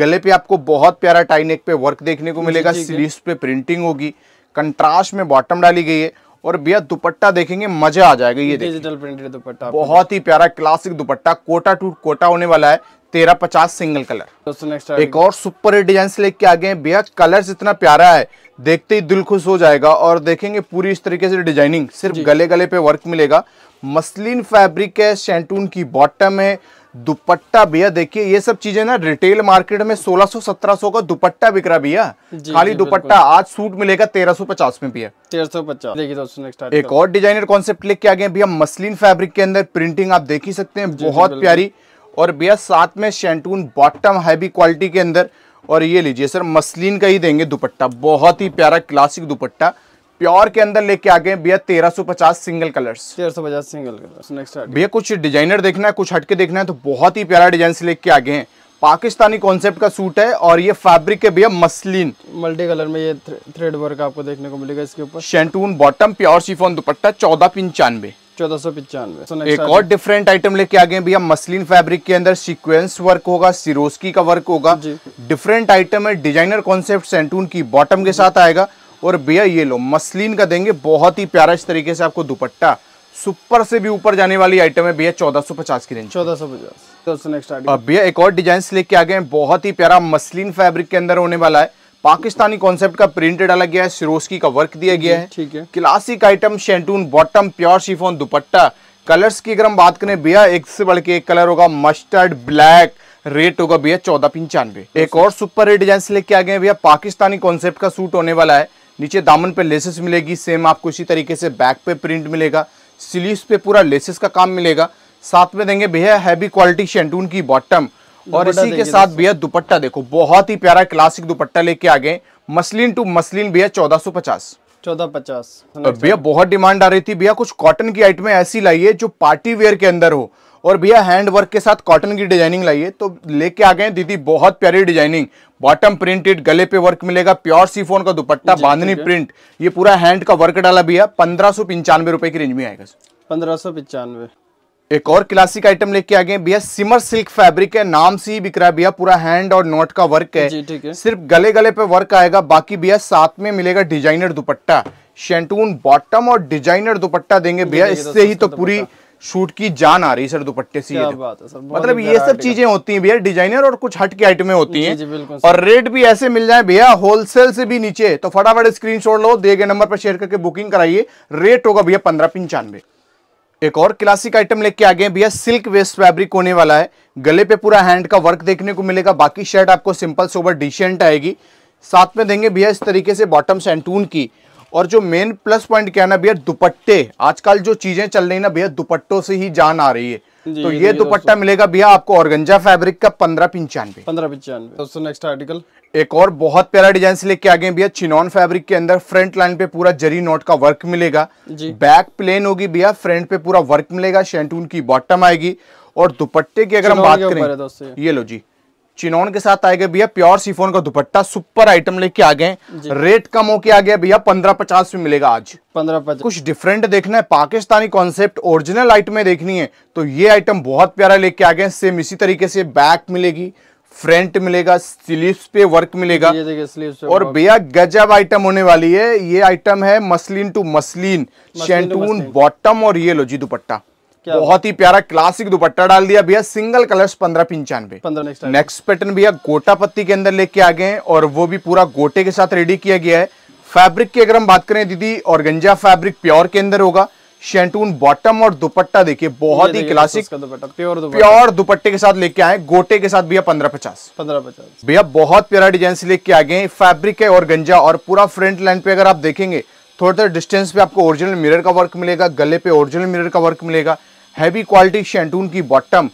गले पे आपको बहुत प्यारा टाइनेक पे वर्क देखने को मिलेगा स्लीव पे प्रिंटिंग होगी कंट्रास्ट में बॉटम डाली गई है और भैया दुपट्टा देखेंगे मजा आ जाएगा ये डिजिटल प्रिंटेड दुपट्टा बहुत ही प्यारा क्लासिक दुपट्टा कोटा टू कोटा होने वाला है तेरह पचास सिंगल कलर एक और सुपर डिजाइन से लेके आ गए भैया कलर इतना प्यारा है देखते ही दिल खुश हो जाएगा और देखेंगे पूरी इस तरीके से डिजाइनिंग सिर्फ गले गले पे वर्क मिलेगा मसलिन फैब्रिक है शैंटून की बॉटम है दुपट्टा भैया देखिए ये सब चीजें ना रिटेल मार्केट में 1600-1700 का दुपट्टा बिक रहा भैया खाली दुपट्टा आज सूट मिलेगा 1350 में भैया 1350 देखिए दोस्तों नेक्स्ट एक और डिजाइनर कॉन्सेप्ट लेके आ गए भैया मसलिन फैब्रिक के अंदर प्रिंटिंग आप देख ही सकते हैं बहुत प्यारी और भैया साथ में शैंटून बॉटम हैवी क्वालिटी के अंदर और ये लीजिए सर मसलिन का ही देंगे दुपट्टा बहुत ही प्यारा क्लासिक दुपट्टा प्योर के अंदर लेके आ गए भैया 1350 single colours 1350 single colours next भैया कुछ डिजाइनर देखना है कुछ हटके देखना है तो बहुत ही प्यारा डिजाइन से लेके आ गए हैं पाकिस्तानी कॉन्सेप्ट का सूट है और ये फैब्रिक है भैया मसलिन मल्टी कलर में ये थ्रेड वर्क आपको देखने को मिलेगा इसके ऊपर shantoon bottom pure chiffon dupatta चौदह पंचानवे चौदह सौ पिचानवे एक और डिफरेंट आइटम लेके आ गए भैया मसलिन फैब्रिक के अंदर सीक्वेंस वर्क होगा सिरोस्की का वर्क होगा डिफरेंट आइटम है डिजाइनर कॉन्सेप्ट सेंटून की बॉटम के साथ आएगा और भैया ये लो मसलिन का देंगे बहुत ही प्यारा इस तरीके से आपको दुपट्टा सुपर से भी ऊपर जाने वाली आइटम है भैया चौदह सौ पचास की रेंज सौ पचास नेक्स्ट आइटम भैया एक और डिजाइन लेके आ गए बहुत ही प्यारा मसलिन फैब्रिक के अंदर होने वाला है पाकिस्तानी कॉन्सेप्ट का प्रिंट डाला गया है सिरोस्की का वर्क दिया गया है ठीक है classic item shantoon bottom pure chiffon dupatta colours की अगर हम बात करें भैया एक से बढ़ के एक कलर होगा मस्टर्ड ब्लैक रेट होगा भैया चौदह पंचानवे एक और सुपर रेट डिजाइन से लेके आ गए भैया पाकिस्तानी कॉन्सेप्ट का सूट होने वाला है नीचे दामन पे लेसेस मिलेगी सेम आपको इसी तरीके से बैक पे प्रिंट मिलेगा स्लीव्स पे पूरा लेसेस का काम मिलेगा साथ में देंगे भैया हैवी क्वालिटी शैंटून की बॉटम और इसी के साथ भैया दुपट्टा देखो बहुत ही प्यारा क्लासिक दुपट्टा लेके आ गए मसलिन टू मसलिन भैया चौदह सौ पचास चौदह पचास भैया बहुत डिमांड आ रही थी भैया कुछ कॉटन की आइटमें ऐसी लाइए जो पार्टी वेयर के अंदर हो और भैया हैंड वर्क के साथ कॉटन की डिजाइनिंग लाइए तो लेके आ गए दीदी बहुत प्यारी डिजाइनिंग बॉटम प्रिंटेड गले पे वर्क मिलेगा प्योर सीफोन का दुपट्टा बांधनी प्रिंट ये पूरा हैंड का वर्क डाला भैया पंद्रह सौ पंचानवे रुपए की रेंज में आएगा पंद्रह सौ पंचानवे एक और क्लासिक आइटम लेके आ गए भैया सिमर सिल्क फैब्रिक है नाम से ही बिक रहा है भैया पूरा हैंड और नोट का वर्क है, जी, है। सिर्फ गले गले पे वर्क आएगा बाकी भैया साथ में मिलेगा डिजाइनर दुपट्टा शैंटून बॉटम और डिजाइनर दुपट्टा देंगे भैया तो इससे ही तो पूरी शूट की जान आ रही सर दुपट्टे से ये मतलब ये सब चीजें होती हैं भैया डिजाइनर और कुछ हट की आइटमें होती हैं और रेट भी ऐसे मिल जाए भैया होलसेल से भी नीचे तो फटाफट स्क्रीनशॉट लो दिए गए नंबर पर शेयर करके बुकिंग कराइए रेट होगा भैया पंद्रह पंचानवे एक और क्लासिक आइटम लेके आ गए भैया सिल्क वेस्ट फैब्रिक होने वाला है गले पे पूरा हैंड का वर्क देखने को मिलेगा बाकी शर्ट आपको सिंपल सोबर डिशेंट आएगी साथ में देंगे भैया इस तरीके से बॉटम सेंटून की और जो मेन प्लस पॉइंट क्या है ना भैया दुपट्टे आजकल जो चीज़ें चल रही ना भैया दुपट्टों से ही जान आ रही है तो, तो ये दुपट्टा मिलेगा भैया आपको ऑर्गेंजा फैब्रिक का पंद्रह पंचानवे पंद्रह पंचानवे दोस्तों नेक्स्ट आर्टिकल एक और बहुत प्यारा डिजाइन से लेके आ गए भैया चिनॉन फैब्रिक के अंदर फ्रंट लाइन पे पूरा जरी नोट का वर्क मिलेगा बैक प्लेन होगी भैया फ्रंट पे पूरा वर्क मिलेगा शैंटून की बॉटम आएगी और दुपट्टे की अगर हम बात करें ये लो जी चिनोन के साथ आएगा भैया प्योर सिफोन का दुपट्टा सुपर आइटम लेके आ गए रेट कम होके आ गया भैया पंद्रह पचास में मिलेगा आज पंद्रह पचास कुछ डिफरेंट देखना है पाकिस्तानी कॉन्सेप्ट ओरिजिनल आइटमें देखनी है तो ये आइटम बहुत प्यारा लेके आ गए सेम इसी तरीके से बैक मिलेगी फ्रंट मिलेगा स्लीव्स पे वर्क मिलेगा स्लीव्स और भैया गजब आइटम होने वाली है ये आइटम है muslin to muslin shantoon bottom और ये लो जी दुपट्टा बहुत ही प्यारा क्लासिक दुपट्टा डाल दिया भैया सिंगल कलर्स पंद्रह पंचानवे नेक्स्ट पैटर्न भैया गोटा पत्ती के अंदर लेके आ गए हैं और वो भी पूरा गोटे के साथ रेडी किया गया है फैब्रिक की अगर हम बात करें दीदी और गंजा फैब्रिक प्योर के अंदर होगा शैंटून बॉटम और दुपट्टा देखिए बहुत ही क्लासिक प्योर प्योर दुपट्टे के साथ लेके आए गोटे के साथ भैया पंद्रह पचास पंद्रह पचास भैया बहुत प्यारा डिजाइन से लेके आ गए फैब्रिक है और गंजा और पूरा फ्रंट लाइन पे अगर आप देखेंगे थोड़ा थोड़े डिस्टेंस पे आपको ओरिजिनल मिरर का वर्क मिलेगा गले पे ओरिजिनल मिरर का वर्क मिलेगा हैवी क्वालिटी शैंटून की बॉटम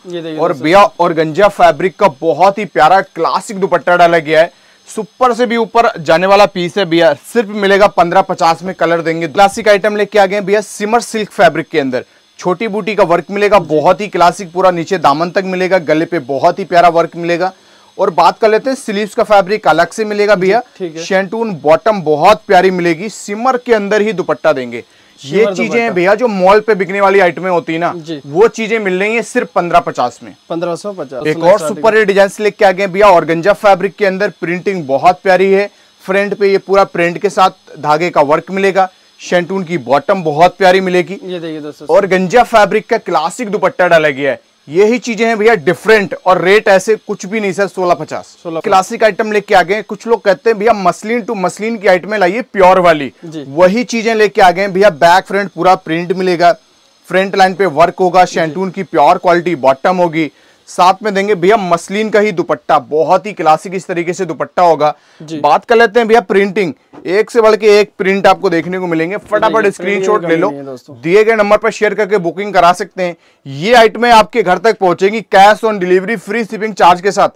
और बिया और गंजा फैब्रिक का बहुत ही प्यारा क्लासिक दुपट्टा डाला गया है सुपर से भी ऊपर जाने वाला पीस है भैया सिर्फ मिलेगा पंद्रह पचास में कलर देंगे क्लासिक आइटम लेके आ गए भैया सिमर सिल्क फैब्रिक के अंदर छोटी बूटी का वर्क मिलेगा बहुत ही क्लासिक पूरा नीचे दामन तक मिलेगा गले पे बहुत ही प्यारा वर्क मिलेगा और बात कर लेते हैं स्लीव्स का फैब्रिक अलग से मिलेगा भैया शैंटून बॉटम बहुत प्यारी मिलेगी सिमर के अंदर ही दुपट्टा देंगे ये चीजें भैया जो मॉल पे बिकने वाली आइटमें होती है ना वो चीजें मिल रही है सिर्फ पंद्रह पचास में पंद्रह सौ पचास एक और सुपर रेट डिजाइन लेके आ गए भैया गंजा फैब्रिक के अंदर प्रिंटिंग बहुत प्यारी है फ्रंट पे ये पूरा प्रिंट के साथ धागे का वर्क मिलेगा शेंटून की बॉटम बहुत प्यारी मिलेगी ये देखिए दोस्तों और गंजा फैब्रिक का क्लासिक दुपट्टा डाला गया है यही चीजें हैं भैया डिफरेंट और रेट ऐसे कुछ भी नहीं सर सोलह पचास सोलह क्लासिक आइटम लेके आ गए कुछ लोग कहते हैं भैया मसलिन टू मसलिन की आइटमें लाइए प्योर वाली वही चीजें लेके आ गए भैया बैक फ्रंट पूरा प्रिंट मिलेगा फ्रंट लाइन पे वर्क होगा शैंटून की प्योर क्वालिटी बॉटम होगी साथ में देंगे भैया मसलिन का ही दुपट्टा बहुत ही क्लासिक इस तरीके से दुपट्टा होगा बात कर लेते हैं भैया प्रिंटिंग एक से बढ़ के एक प्रिंट आपको देखने को मिलेंगे फटाफट स्क्रीनशॉट ले लो दिए गए नंबर पर शेयर करके बुकिंग करा सकते हैं ये आइटमें आपके घर तक पहुंचेगी cash on delivery free shipping charge के साथ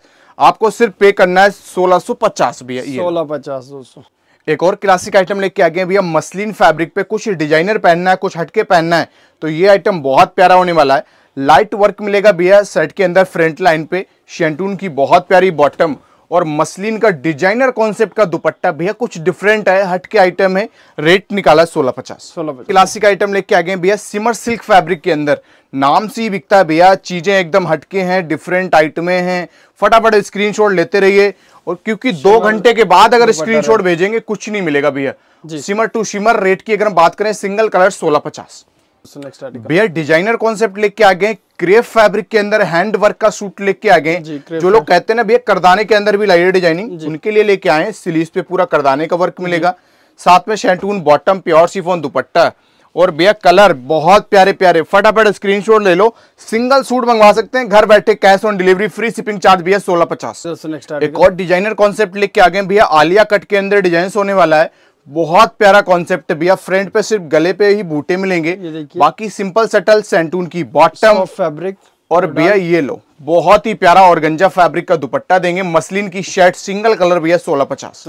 आपको सिर्फ पे करना है सोलह सौ पचास भैया सोलह पचास दोस्तों एक और क्लासिक आइटम लेके आ गए भैया मसलिन फैब्रिक पे कुछ डिजाइनर पहनना है कुछ हटके पहनना है तो ये आइटम बहुत प्यारा होने वाला है लाइट वर्क मिलेगा भैया सेट के अंदर फ्रंट लाइन पे शेंटून की बहुत प्यारी बॉटम और मसलिन का डिजाइनर कॉन्सेप्ट का दुपट्टा भैया कुछ डिफरेंट है हट के आइटम है रेट निकाला सोलह पचास सोलह क्लासिक आइटम लेके आ गए भैया सिमर सिल्क फैब्रिक के अंदर नाम से ही बिकता है भैया चीजें एकदम हटके हैं डिफरेंट आइटमें हैं फटाफट स्क्रीनशॉट लेते रहिए और क्योंकि दो घंटे के बाद अगर स्क्रीनशॉट भेजेंगे कुछ नहीं मिलेगा भैया सिमर टू सिमर रेट की अगर हम बात करें सिंगल कलर सोलह पचास बेयर डिजाइनर कॉन्सेप्ट लेके आ गए क्रेप फैब्रिक के अंदर हैंड वर्क का सूट लेके आ गए जो लोग कहते हैं ना भैया करदाने के अंदर भी लाइए डिजाइनिंग उनके लिए लेके आए सिलीस पे पूरा करदाने का वर्क मिलेगा साथ में shantoon bottom pure chiffon dupatta और भैया कलर बहुत प्यारे प्यारे फटाफट स्क्रीनशॉट ले लो सिंगल सूट मंगवा सकते हैं घर बैठे cash on delivery free shipping charge भैया सोलह पचास एक और डिजाइनर कॉन्सेप्ट लेके आ गए भैया आलिया कट के अंदर डिजाइन होने वाला है बहुत प्यारा कॉन्सेप्ट है भैया फ्रंट पे सिर्फ गले पे ही बूटे मिलेंगे बाकी सिंपल सटल सेंटून की बॉटम फैब्रिक और भैया ये लो बहुत ही प्यारा और गंजा फैब्रिक का दुपट्टा देंगे मसलिन की शर्ट सिंगल कलर भैया सोलह पचास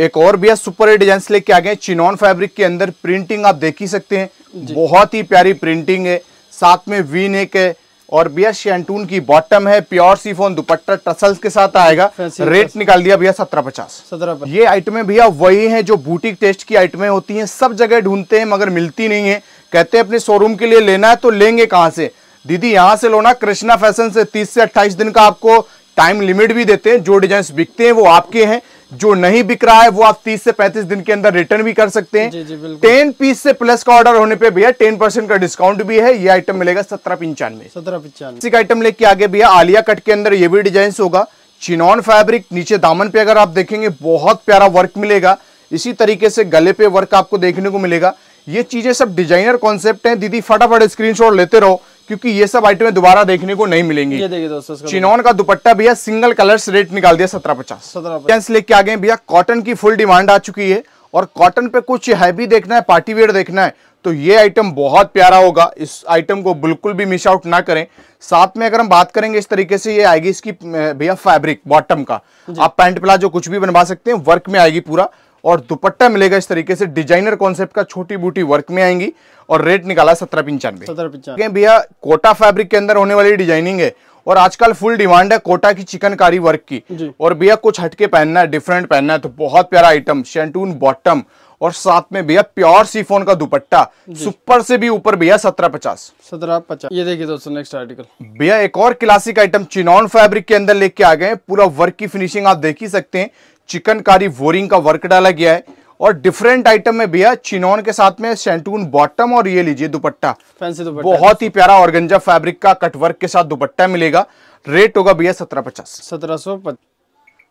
एक और भैया सुपर हिट डिजाइन लेके आ गए चिनॉन फैब्रिक के अंदर प्रिंटिंग आप देख ही सकते हैं बहुत ही प्यारी प्रिंटिंग है साथ में वी नेक है और भैया शैंटून की बॉटम है pure chiffon dupatta tassels के साथ आएगा रेट निकाल दिया भैया सत्रह पचास सत्रह ये आइटमें भैया वही हैं जो बूटीक टेस्ट की आइटमें होती हैं सब जगह ढूंढते हैं मगर मिलती नहीं है कहते हैं अपने शोरूम के लिए लेना है तो लेंगे कहाँ से दीदी यहाँ से लो ना कृष्णा फैशन से तीस से अट्ठाईस दिन का आपको टाइम लिमिट भी देते हैं जो डिजाइन बिकते हैं वो आपके हैं जो नहीं बिक रहा है वो आप 30 से 35 दिन के अंदर रिटर्न भी कर सकते हैं टेन पीस से प्लस का ऑर्डर होने पे भैया टेन परसेंट का डिस्काउंट भी है ये आइटम मिलेगा सत्रह पंचानवे सत्रह पंचानवे आइटम लेके आगे भैया आलिया कट के अंदर ये भी डिजाइन होगा चिनॉन फैब्रिक नीचे दामन पे अगर आप देखेंगे बहुत प्यारा वर्क मिलेगा इसी तरीके से गले पे वर्क आपको देखने को मिलेगा ये चीजें सब डिजाइनर कॉन्सेप्ट है दीदी फटाफट स्क्रीन लेते रहो क्योंकि ये सब आइटमें दोबारा देखने को नहीं मिलेंगी ये देखिए दोस्तों चिनौन का दुपट्टा भैया सिंगल कलर रेट निकाल दिया सत्रह पचास सत्रह लेके आ गए भैया कॉटन की फुल डिमांड आ चुकी है और कॉटन पे कुछ हैवी देखना है पार्टी वेयर देखना है तो ये आइटम बहुत प्यारा होगा इस आइटम को बिल्कुल भी मिस आउट ना करें साथ में अगर हम बात करेंगे इस तरीके से ये आएगी इसकी भैया फैब्रिक बॉटम का आप पैंट प्लाजो कुछ भी बनवा सकते हैं वर्क में आएगी पूरा और दुपट्टा मिलेगा इस तरीके से डिजाइनर कॉन्सेप्ट का छोटी बूटी वर्क में आएंगी और रेट निकाला सत्रह पंचानवे सत्रह भैया कोटा फैब्रिक के अंदर होने वाली डिजाइनिंग है और आजकल फुल डिमांड है कोटा की चिकनकारी वर्क की और भैया कुछ हटके पहनना है डिफरेंट पहनना है तो बहुत प्यारा आइटम शैंटून बॉटम और साथ में भैया प्योर सीफोन का दुपट्टा सुपर से भी ऊपर भैया सत्रह पचास सत्रह पचास ये देखिए दोस्तों नेक्स्ट आर्टिकल भैया एक और क्लासिक आइटम चिनॉन फैब्रिक के अंदर लेके आ गए पूरा वर्क की फिनिशिंग आप देख ही सकते हैं चिकनकारी वोरिंग का वर्क डाला गया है और डिफरेंट आइटम में भैया चिनौन के साथ में सेंटून बॉटम और ये लीजिए दुपट्टा फैंसी दुपट्टा बहुत ही प्यारा ऑर्गेंजा फैब्रिक का कटवर्क के साथ दुपट्टा मिलेगा रेट होगा भैया सत्रह पचास सत्रह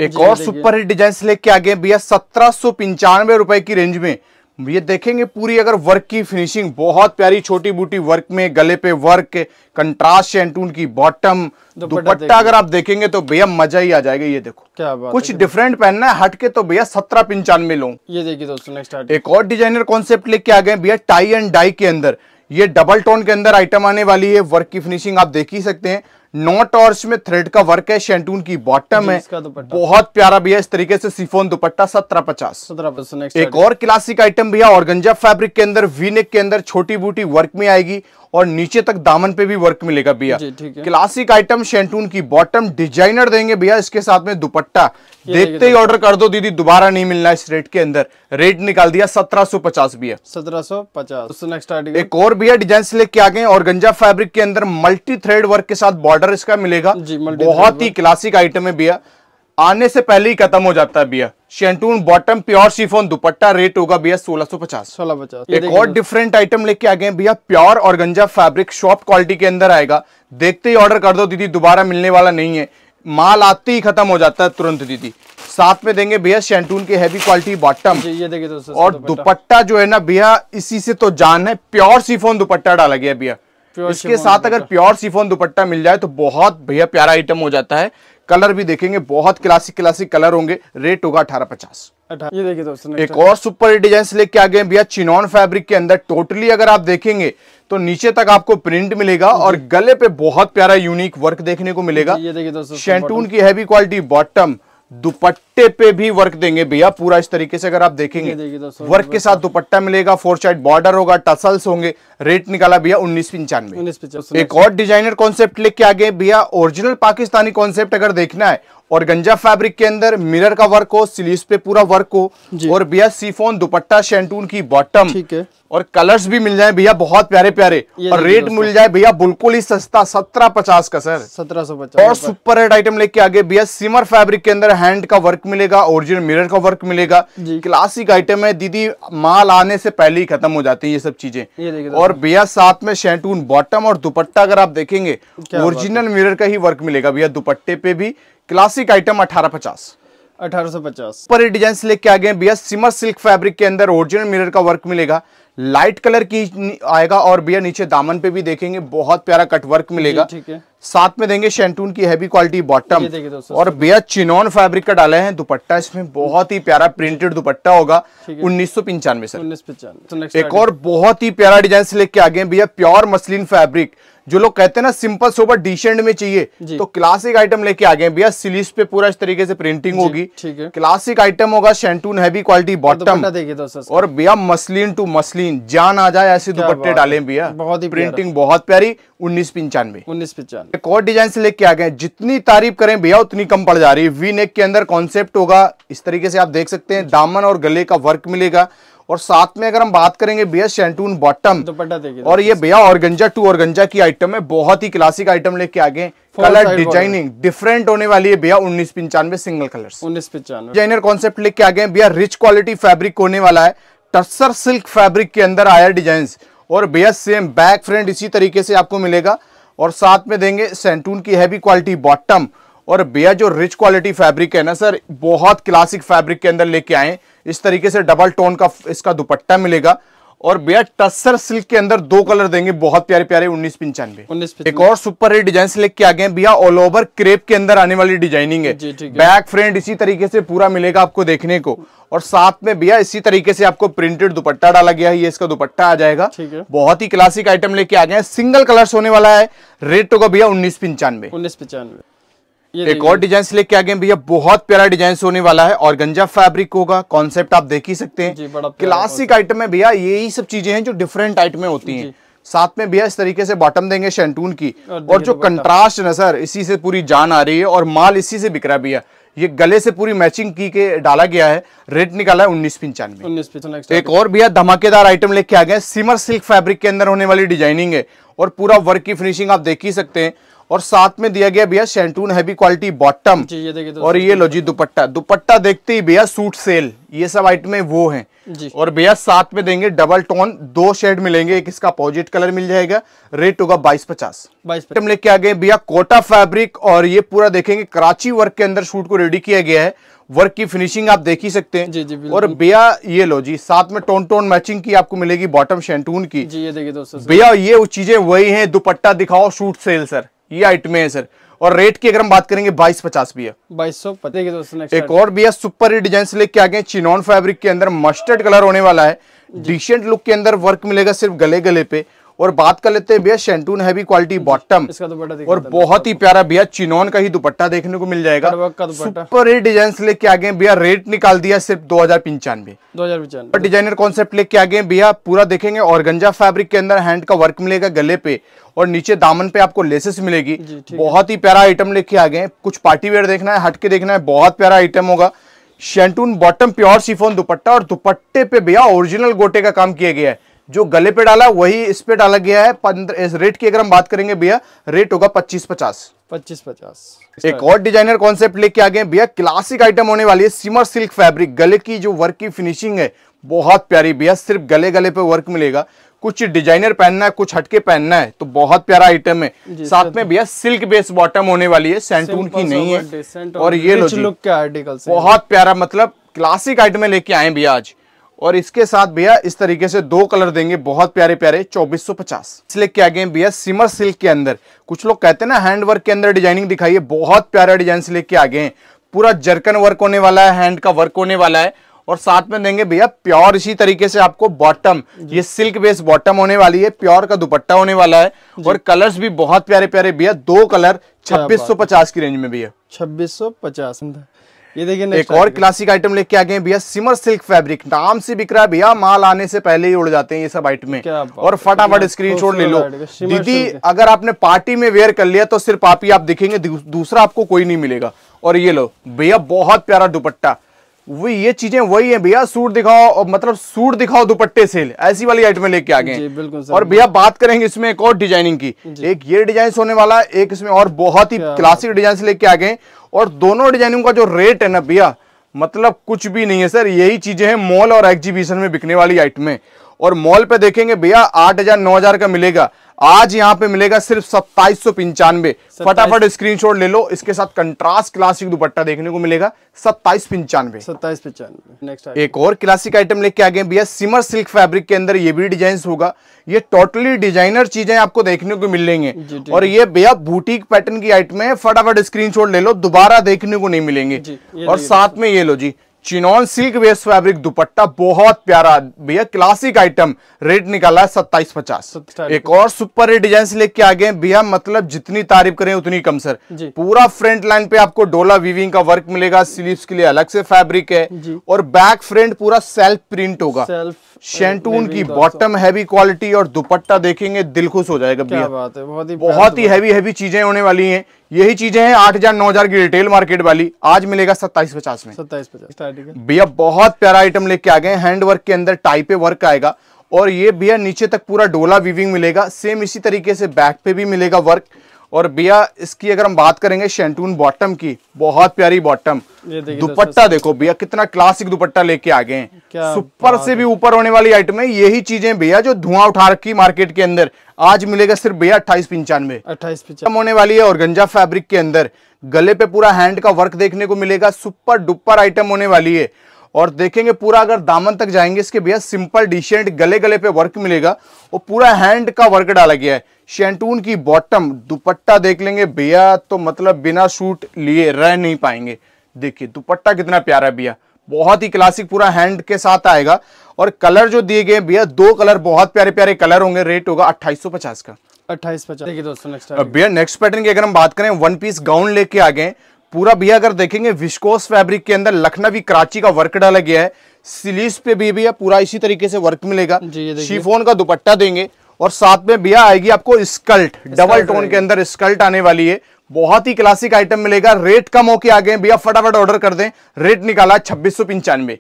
एक और सुपर हिट डिजाइन लेके आ भैया सत्रह सौ पंचानवे रुपए की रेंज में ये देखेंगे पूरी अगर वर्क की फिनिशिंग बहुत प्यारी छोटी बूटी वर्क में गले पे वर्क कंट्रास्ट एंटून की बॉटम दुपट्टा अगर आप देखेंगे तो भैया मजा ही आ जाएगा ये देखो क्या बात कुछ डिफरेंट पहनना है हटके तो भैया सत्रह पंचानवे लो ये देखिए दोस्तों नेक्स्ट एक और डिजाइनर कॉन्सेप्ट लेके आ गए भैया टाई एंड डाई के अंदर ये डबल टोन के अंदर आइटम आने वाली है वर्क की फिनिशिंग आप देख ही सकते हैं नौ टॉर्च में थ्रेड का वर्क है शैंटून की बॉटम है बहुत प्यारा भैया इस तरीके से सिफोन दुपट्टा सत्रह पचास सत्रह एक और क्लासिक आइटम भैया और गंजा फैब्रिक के अंदर वीनेक के अंदर छोटी बूटी वर्क में आएगी और नीचे तक दामन पे भी वर्क मिलेगा भैया क्लासिक आइटम शेंटून की बॉटम डिजाइनर देंगे भैया इसके साथ में दुपट्टा देखते ही ऑर्डर कर दो दीदी दोबारा नहीं मिलना इस रेट के अंदर रेट निकाल दिया सत्रह सो पचास भैया सत्रह सो पचास एक और भैया डिजाइन से लेके आ गए और गंजा फैब्रिक के अंदर मल्टी थ्रेड वर्क के साथ बॉर्डर इसका मिलेगा बहुत ही क्लासिक आइटम है भैया आने से पहले ही खत्म हो जाता है भैया shantoon bottom pure chiffon dupatta rate होगा भैया सोलह सौ पचास सोलह पचास एक और डिफरेंट आइटम लेके आ गए भैया प्योर और गंजा फैब्रिक शॉप क्वालिटी के अंदर आएगा देखते ही ऑर्डर कर दो दीदी दोबारा मिलने वाला नहीं है माल आते ही खत्म हो जाता है तुरंत दीदी साथ में देंगे भैया शेंटून के हैवी क्वालिटी बॉटम ये देखिए दोस्तों और दुपट्टा जो है ना भैया इसी से तो जान है प्योर सीफोन दुपट्टा डाला गया भैया इसके साथ अगर प्योर सीफोन दुपट्टा मिल जाए तो बहुत भैया प्यारा आइटम हो जाता है कलर भी देखेंगे बहुत क्लासिक क्लासिक कलर होंगे रेट होगा अठारह पचास ये देखिए दोस्तों एक और सुपर डिजाइन लेके आ गए भैया चिनॉन फैब्रिक के अंदर टोटली अगर आप देखेंगे तो नीचे तक आपको प्रिंट मिलेगा और गले पे बहुत प्यारा यूनिक वर्क देखने को मिलेगा ये देखिए दोस्तों शैंटून की हैवी क्वालिटी बॉटम दुपट्टे पे भी वर्क देंगे भैया पूरा इस तरीके से अगर आप देखेंगे वर्क के साथ दुपट्टा मिलेगा फोर साइड बॉर्डर होगा टसल्स होंगे रेट निकाला भैया उन्नीस पंचानवे एक और डिजाइनर कॉन्सेप्ट लेके आगे भैया ओरिजिनल पाकिस्तानी कॉन्सेप्ट अगर देखना है और गंजा फैब्रिक के अंदर मिरर का वर्क हो स्लीव पे पूरा वर्क हो और भैया सीफोन दुपट्टा शैंटून की बॉटम ठीक है और कलर्स भी मिल जाए भैया बहुत प्यारे प्यारे और रेट मिल जाए भैया बिल्कुल ही सस्ता सत्रह पचास का सर सत्रह सौ पचास और सुपर रेड आइटम लेके आगे भैया सिमर फैब्रिक के अंदर हैंड का वर्क मिलेगा ओरिजिनल मिरर का वर्क मिलेगा क्लासिक आइटम है दीदी माल आने से पहले ही खत्म हो जाती है ये सब चीजें और भैया साथ में शैंटून बॉटम और दुपट्टा अगर आप देखेंगे ओरिजिनल मिरर का ही वर्क मिलेगा भैया दुपट्टे पे भी क्लासिक आइटम अठारह पचास 1850 पर डिजाइन लेके आ गए भैया सिमर सिल्क फैब्रिक के अंदर ओरिजिनल मिरर का वर्क मिलेगा लाइट कलर की आएगा और भैया नीचे दामन पे भी देखेंगे बहुत प्यारा कट वर्क मिलेगा ठीक है साथ में देंगे शैंटून की हैवी क्वालिटी बॉटम और भैया चिनोन फैब्रिक का डाले हैं दुपट्टा इसमें बहुत ही प्यारा प्रिंटेड दुपट्टा होगा उन्नीस सौ पंचानवे सर तो एक और बहुत ही प्यारा डिजाइन लेके आ गए भैया प्योर मसलिन फैब्रिक जो लोग कहते हैं ना सिंपल सोबर डिसेंट में चाहिए तो क्लासिक आइटम लेके आ गए भैया सिलीस पे पूरा इस तरीके से प्रिंटिंग होगी क्लासिक आइटम होगा शैंटून हैवी क्वालिटी बॉटम और भैया मसलिन टू मसलिन जान आ जाए ऐसे दुपट्टे डाले भैया बहुत ही प्रिंटिंग बहुत प्यारी उन्नीस पंचानवे उन्नीस पंचानवे एक और डिजाइन से लेके आ गए जितनी तारीफ करें भैया उतनी कम पड़ जा रही है वी नेक के अंदर कॉन्सेप्ट होगा इस तरीके से आप देख सकते हैं दामन और गले का वर्क मिलेगा और साथ में अगर हम बात करेंगे भैया शैंटून बॉटम तो और ये भैया ऑर्गेंजा टू ऑर्गेंजा की आइटम है बहुत ही क्लासिक आइटम लेके आगे कलर डिजाइनिंग डिफरेंट होने वाली है भैया उन्नीस पंचानवे सिंगल कलर उन्नीस पंचानवे डिजाइनर कॉन्सेप्ट लेके आगे भैया रिच क्वालिटी फैब्रिक होने वाला है टसर सिल्क फैब्रिक के अंदर आया डिजाइन और भैया सेम बैक फ्रंट इसी तरीके से आपको मिलेगा और साथ में देंगे सेंटून की हैवी क्वालिटी बॉटम और भैया जो रिच क्वालिटी फैब्रिक है ना सर बहुत क्लासिक फैब्रिक के अंदर लेके आए इस तरीके से डबल टोन का इसका दुपट्टा मिलेगा और भैया टसर सिल्क के अंदर दो कलर देंगे बहुत प्यारे प्यारे उन्नीस पंचानवे एक और सुपर रेट डिजाइन लेके आ गए भैया ऑल ओवर क्रेप के अंदर आने वाली डिजाइनिंग है बैक फ्रंट इसी तरीके से पूरा मिलेगा आपको देखने को और साथ में भैया इसी तरीके से आपको प्रिंटेड दुपट्टा डाला गया है ये इसका दुपट्टा आ जाएगा बहुत ही क्लासिक आइटम लेके आ गए सिंगल कलर होने वाला है रेट होगा भैया उन्नीस पंचानवे उन्नीस पंचानवे एक और डिजाइन लेके आ गए भैया बहुत प्यारा डिजाइन होने वाला है और गंजा फैब्रिक होगा कॉन्सेप्ट आप देख ही सकते हैं क्लासिक आइटम में भैया यही सब चीजें हैं जो डिफरेंट आइटमें होती हैं साथ में भैया इस तरीके से बॉटम देंगे शैंटून की और, और जो कंट्रास्ट है ना सर इसी से पूरी जान आ रही है और माल इसी से बिक रहा है भैया ये गले से पूरी मैचिंग की के डाला गया है रेट निकाला है उन्नीस पंचानवे उन्नीस एक और भैया धमाकेदार आइटम लेके आ गए सिमर सिल्क फैब्रिक के अंदर होने वाली डिजाइनिंग है और पूरा वर्क की फिनिशिंग आप देख ही सकते हैं और साथ में दिया गया भैया शैंटून हैवी क्वालिटी बॉटम ये देखिए तो और ये लो जी दुपट्टा दुपट्टा देखते ही भैया सूट सेल ये सब आइटमें वो हैं और भैया साथ में देंगे डबल टोन दो शेड मिलेंगे एक इसका अपोजिट कलर मिल जाएगा रेट होगा बाईस पचास बाईस लेके आ गए भैया कोटा फैब्रिक और ये पूरा देखेंगे कराची वर्क के अंदर सूट को रेडी किया गया है वर्क की फिनिशिंग आप देख ही सकते हैं जी जी और भैया ये लो जी साथ में टोन टोन मैचिंग की आपको मिलेगी बॉटम शैंटून की जी ये देखिए दोस्तों भैया ये चीजें वही हैं दुपट्टा दिखाओ सूट सेल सर ये आइटमें है सर और रेट की अगर हम बात करेंगे बाईस पचास भी है बाईस सौ पते दोस्तों एक और भी है सुपर डिजाइन डिजाइन लेके आ गए चिनॉन फैब्रिक के अंदर मस्टर्ड कलर होने वाला है डिसेंट लुक के अंदर वर्क मिलेगा सिर्फ गले गले पे और बात कर लेते हैं भैया शेंटून हैवी क्वालिटी बॉटम इसका दुपट्टा और बहुत ही प्यारा भैया चिनोन का ही दुपट्टा देखने को मिल जाएगा सुपर हिट डिजाइन लेके आ गए भैया रेट निकाल दिया सिर्फ दो हजार पंचानवे दो हजार डिजाइनर कॉन्सेप्ट लेके आ गए भैया पूरा देखेंगे और गंजा फैब्रिक के अंदर हैंड का वर्क मिलेगा गले पे और नीचे दामन पे आपको लेसेस मिलेगी बहुत ही प्यारा आइटम लेके आ गए कुछ पार्टी वेयर देखना है हटके देखना है बहुत प्यारा आइटम होगा shantoon bottom pure chiffon dupatta और दुपट्टे पे भैया ओरिजिनल गोटे का काम किया गया है जो गले पे डाला वही इस पे डाला गया है इस रेट की अगर हम बात करेंगे भैया रेट होगा पच्चीस पचास पच्चीस पचास एक और डिजाइनर कॉन्सेप्ट लेके आ गए भैया क्लासिक आइटम होने वाली है सिमर सिल्क फैब्रिक गले की जो वर्क की फिनिशिंग है बहुत प्यारी भैया सिर्फ गले गले पे वर्क मिलेगा कुछ डिजाइनर पहनना है कुछ हटके पहनना है तो बहुत प्यारा आइटम है साथ में भैया सिल्क बेस बॉटम होने वाली है सेंटून की नहीं है और ये लुक के आर्टिकल बहुत प्यारा मतलब क्लासिक आइटम लेके आए भैया आज और इसके साथ भैया इस तरीके से दो कलर देंगे बहुत प्यारे प्यारे 2450 इसलिए क्या गए भैया सिमर सिल्क के अंदर कुछ लोग कहते हैं ना हैंड वर्क के अंदर डिजाइनिंग दिखाई है बहुत प्यारा डिजाइन से लेके आगे पूरा जर्कन वर्क होने वाला है हैंड का वर्क होने वाला है और साथ में देंगे भैया प्योर इसी तरीके से आपको बॉटम ये सिल्क बेस बॉटम होने वाली है प्योर का दुपट्टा होने वाला है और कलर्स भी बहुत प्यारे प्यारे भैया दो कलर 2650 की रेंज में भैया 2650 ये देखिए एक और क्लासिक आइटम लेके आ गए भैया सिमर सिल्क फैब्रिक नाम से बिक रहा है भैया माल आने से पहले ही उड़ जाते हैं ये सब आइटमें और फटाफट स्क्रीनशॉट ले लो दीदी अगर आपने पार्टी में वेयर कर लिया तो सिर्फ आप ही आप दिखेंगे दूसरा आपको कोई नहीं मिलेगा और ये लो भैया बहुत प्यारा दुपट्टा वो ये चीजें वही हैं भैया सूट दिखाओ और मतलब सूट दिखाओ दुपट्टे सेल ऐसी वाली आइटमें लेके आ गए और भैया बात करेंगे इसमें एक और डिजाइनिंग की एक ये डिजाइन होने वाला एक इसमें और बहुत ही क्लासिक डिजाइन लेके आ गए और दोनों डिजाइनिंग का जो रेट है ना भैया मतलब कुछ भी नहीं है सर यही चीजें हैं मॉल और एग्जीबिशन में बिकने वाली आइटमें और मॉल पे देखेंगे भैया आठ हजार नौ हजार का मिलेगा आज यहाँ पे मिलेगा सिर्फ सत्ताईस सौ पंचानवे फटाफट स्क्रीन शॉट ले लो इसके साथ कंट्रास्ट क्लासिक दुपट्टा देखने को मिलेगा सत्ताईस पंचानवे सत्ताईस पंचानवे नेक्स्ट एक और क्लासिक आइटम लेके आ गए भैया सिमर सिल्क फैब्रिक के अंदर ये भी डिजाइन होगा ये टोटली डिजाइनर चीजें आपको देखने को मिलेंगे और ये भैया बुटीक पैटर्न की आइटम है फटाफट स्क्रीन ले लो दोबारा देखने को नहीं मिलेंगे और साथ में ये लो जी चिनॉन सिल्क वेस्ट फैब्रिक दुपट्टा बहुत प्यारा भैया क्लासिक आइटम रेट निकाला है सत्ताईस पचास एक और सुपर रेट डिजाइन लेके आ गए भैया मतलब जितनी तारीफ करें उतनी कम सर पूरा फ्रंट लाइन पे आपको डोला वीविंग का वर्क मिलेगा स्लीव्स के लिए अलग से फैब्रिक है और बैक फ्रंट पूरा सेल्फ प्रिंट होगा सेल्फ शैंटून की बॉटम हैवी क्वालिटी और दुपट्टा देखेंगे दिल खुश हो जाएगा क्या बात है बहुत ही बहुत ही हैवी हैवी चीजें होने वाली हैं यही चीजें हैं आठ हजार नौ हजार की रिटेल मार्केट वाली आज मिलेगा सत्ताईस पचास में सत्ताईस पचास भैया बहुत प्यारा आइटम लेके आ गए हैंड वर्क के अंदर टाइपे वर्क आएगा और ये भैया नीचे तक पूरा डोला वीविंग मिलेगा सेम इसी तरीके से बैक पे भी मिलेगा वर्क और भैया इसकी अगर हम बात करेंगे शैंटून बॉटम की बहुत प्यारी बॉटम दुपट्टा देखो भैया कितना क्लासिक दुपट्टा लेके आ गए सुपर से भी ऊपर होने वाली आइटम है यही चीजें भैया जो धुआं उठा रखी मार्केट के अंदर आज मिलेगा सिर्फ भैया अट्ठाईस पंचानवे अट्ठाईस कम होने वाली है और गंजा फैब्रिक के अंदर गले पे पूरा हैंड का वर्क देखने को मिलेगा सुपर डुपर आइटम होने वाली है और देखेंगे पूरा अगर दामन तक जाएंगे इसके भैया सिंपल डिशेंट गले गले पे वर्क मिलेगा और पूरा हैंड का वर्क डाला गया है शैंटून की बॉटम दुपट्टा देख लेंगे भैया तो मतलब बिना सूट लिए रह नहीं पाएंगे देखिए दुपट्टा कितना प्यारा है भैया बहुत ही क्लासिक पूरा हैंड के साथ आएगा और कलर जो दिए गए भैया दो कलर बहुत प्यारे प्यारे कलर होंगे रेट होगा अट्ठाईस का अट्ठाईस पचास दोस्तों नेक्स्ट भैया नेक्स्ट पैटर्न की अगर हम बात करें वन पीस गाउन लेके आ गए पूरा भी अगर देखेंगे विस्कोस फैब्रिक के अंदर लखनवी कराची का वर्क डाला गया है सिलीस पे भी भैया पूरा इसी तरीके से वर्क मिलेगा शिफोन का दुपट्टा देंगे और साथ में भैया आएगी आपको स्कल्ट डबल टोन के अंदर स्कल्ट आने वाली है बहुत ही क्लासिक आइटम मिलेगा रेट कम होके आ गए भैया फटाफट ऑर्डर कर दें रेट निकाला छब्बीस सौ पंचानवे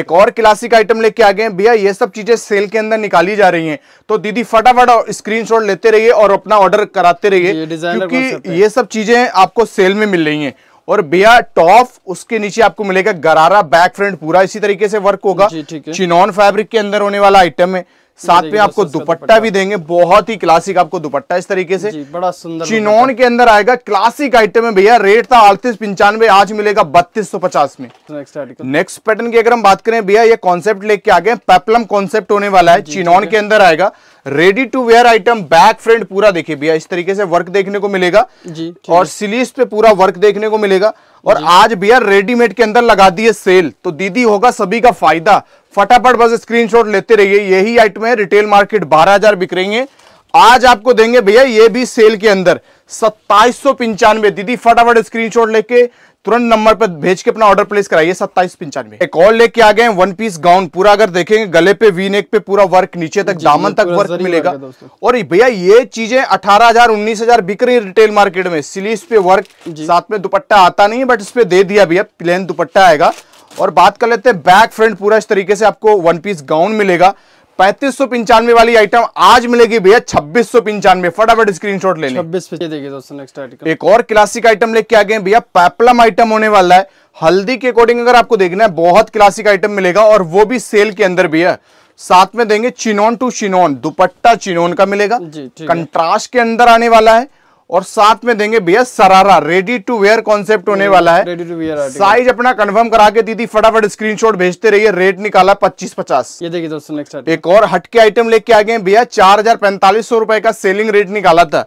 एक और क्लासिक आइटम लेके आ गए भैया ये सब चीजें सेल के अंदर निकाली जा रही हैं तो दीदी फटाफट स्क्रीनशॉट लेते रहिए और अपना ऑर्डर कराते रहिए क्योंकि ये सब चीजें आपको सेल में मिल रही है और भैया टॉप उसके नीचे आपको मिलेगा गरारा बैक फ्रंट पूरा इसी तरीके से वर्क होगा चिनॉन फैब्रिक के अंदर होने वाला आइटम है साथ में आपको दुपट्टा भी देंगे बहुत ही क्लासिक आपको दुपट्टा इस तरीके से बड़ा सुंदर चिनौन के अंदर आएगा क्लासिक आइटम है भैया रेट था अड़तीस पंचानवे आज मिलेगा बत्तीस सौ पचास में नेक्स्ट तो पैटर्न की अगर हम बात करें भैया ये कॉन्सेप्ट लेके आ गए पेपलम कॉन्सेप्ट होने वाला है चिनौन के अंदर आएगा ready to wear item back front पूरा देखिए भैया इस तरीके से वर्क देखने को मिलेगा जी और सिलीस पे पूरा वर्क देखने को मिलेगा और आज भैया रेडीमेड के अंदर लगा दी है सेल तो दीदी होगा सभी का फायदा फटाफट बस स्क्रीनशॉट लेते रहिए यही आइटम है रिटेल मार्केट बारह हजार बिक रही है आज आपको देंगे भैया ये भी सेल के अंदर सत्ताईस दीदी फटाफट स्क्रीनशॉट लेके तुरंत नंबर पर भेज के अपना ऑर्डर प्लेस कराइए सत्ताईस पंचानवे एक और लेके आ गए वन पीस गाउन पूरा अगर देखेंगे गले पे वी नेक पे पूरा वर्क नीचे तक दामन तक वर्क मिलेगा और भैया ये चीजें अठारह हजार उन्नीस हजार बिक रही रिटेल मार्केट में सिलीस पे वर्क साथ में दुपट्टा आता नहीं है बट इस पे दे दिया भैया प्लेन दुपट्टा आएगा और बात कर लेते हैं बैक फ्रंट पूरा इस तरीके से आपको वन पीस गाउन मिलेगा पैंतीस सौ पंचानवे वाली आइटम आज मिलेगी भैया छब्बीस सौ पंचानवे फटाफट स्क्रीन शॉट ले छब्बीस देखिए दोस्तों नेक्स्ट आइटम एक और क्लासिक आइटम लेके आ गए भैया पैपलम आइटम होने वाला है हल्दी के अकॉर्डिंग अगर आपको देखना है बहुत क्लासिक आइटम मिलेगा और वो भी सेल के अंदर भी है साथ में देंगे chinon to chinon dupatta chinon का मिलेगा कंट्रास्ट के अंदर आने वाला है और साथ में देंगे भैया sharara ready to wear concept होने वाला है रेडी टू वेयर साइज अपना कंफर्म करा के दीदी फटाफट स्क्रीनशॉट भेजते रहिए रेट निकाला पच्चीस पचास ये देखिए दोस्तों नेक्स्ट एक और हटके आइटम लेके आ गए भैया चार हजार पैंतालीस सौ रुपए का सेलिंग रेट निकाला था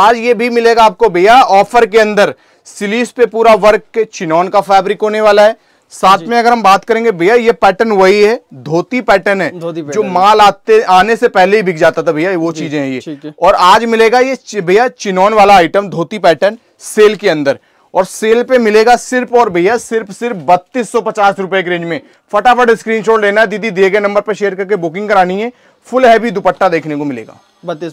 आज ये भी मिलेगा आपको भैया ऑफर के अंदर सिलीस पे पूरा वर्क के चिनौन का फैब्रिक होने वाला है साथ में अगर हम बात करेंगे भैया ये पैटर्न वही है धोती पैटर्न है धोती जो माल आते आने से पहले ही बिक जाता था भैया वो चीजें हैं ये और आज मिलेगा ये भैया चिनौन वाला आइटम धोती पैटर्न सेल के अंदर और सेल पे मिलेगा सिर्फ और भैया सिर्फ सिर्फ बत्तीस सौ पचास रुपए की रेंज में फटाफट स्क्रीनशॉट लेना है दीदी दिए गए नंबर पर शेयर करके बुकिंग करानी है फुल हैवी दुपट्टा देखने को मिलेगा बत्तीस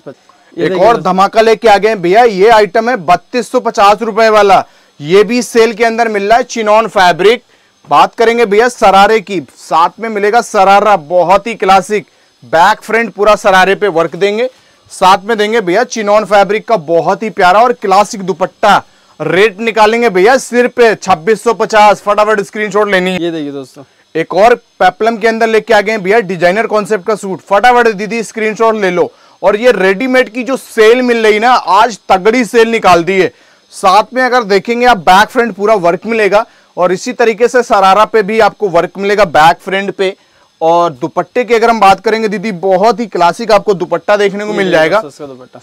एक और धमाका लेके आ गए भैया ये आइटम है बत्तीस सौ पचास रुपए वाला ये भी सेल के अंदर मिल रहा है चिनौन फैब्रिक बात करेंगे भैया सरारे की साथ में मिलेगा सरारा बहुत ही क्लासिक बैक फ्रंट पूरा सरारे पे वर्क देंगे साथ में देंगे भैया चिनॉन फैब्रिक का बहुत ही प्यारा और क्लासिक दुपट्टा रेट निकालेंगे भैया सिर्फ पे 2650 फटाफट स्क्रीनशॉट लेनी है ये देखिए दोस्तों एक और पेपलम के अंदर लेके आ गए भैया डिजाइनर कॉन्सेप्ट का सूट फटाफट दीदी स्क्रीनशॉट ले लो और ये रेडीमेड की जो सेल मिल रही ना आज तगड़ी सेल निकाल दी है साथ में अगर देखेंगे आप बैक फ्रंट पूरा वर्क मिलेगा और इसी तरीके से सरारा पे भी आपको वर्क मिलेगा बैक फ्रंट पे और दुपट्टे की अगर हम बात करेंगे दीदी बहुत ही क्लासिक आपको दुपट्टा देखने को मिल जाएगा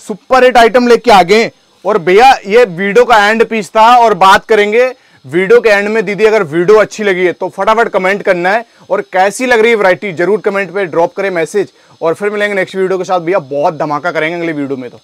सुपर हिट आइटम लेके आगे और भैया ये वीडियो का एंड पीस था और बात करेंगे वीडियो के एंड में दीदी अगर वीडियो अच्छी लगी है तो फटाफट कमेंट करना है और कैसी लग रही है वैरायटी जरूर कमेंट पे ड्रॉप करें मैसेज और फिर मिलेंगे नेक्स्ट वीडियो के साथ भैया बहुत धमाका करेंगे अगले वीडियो में तो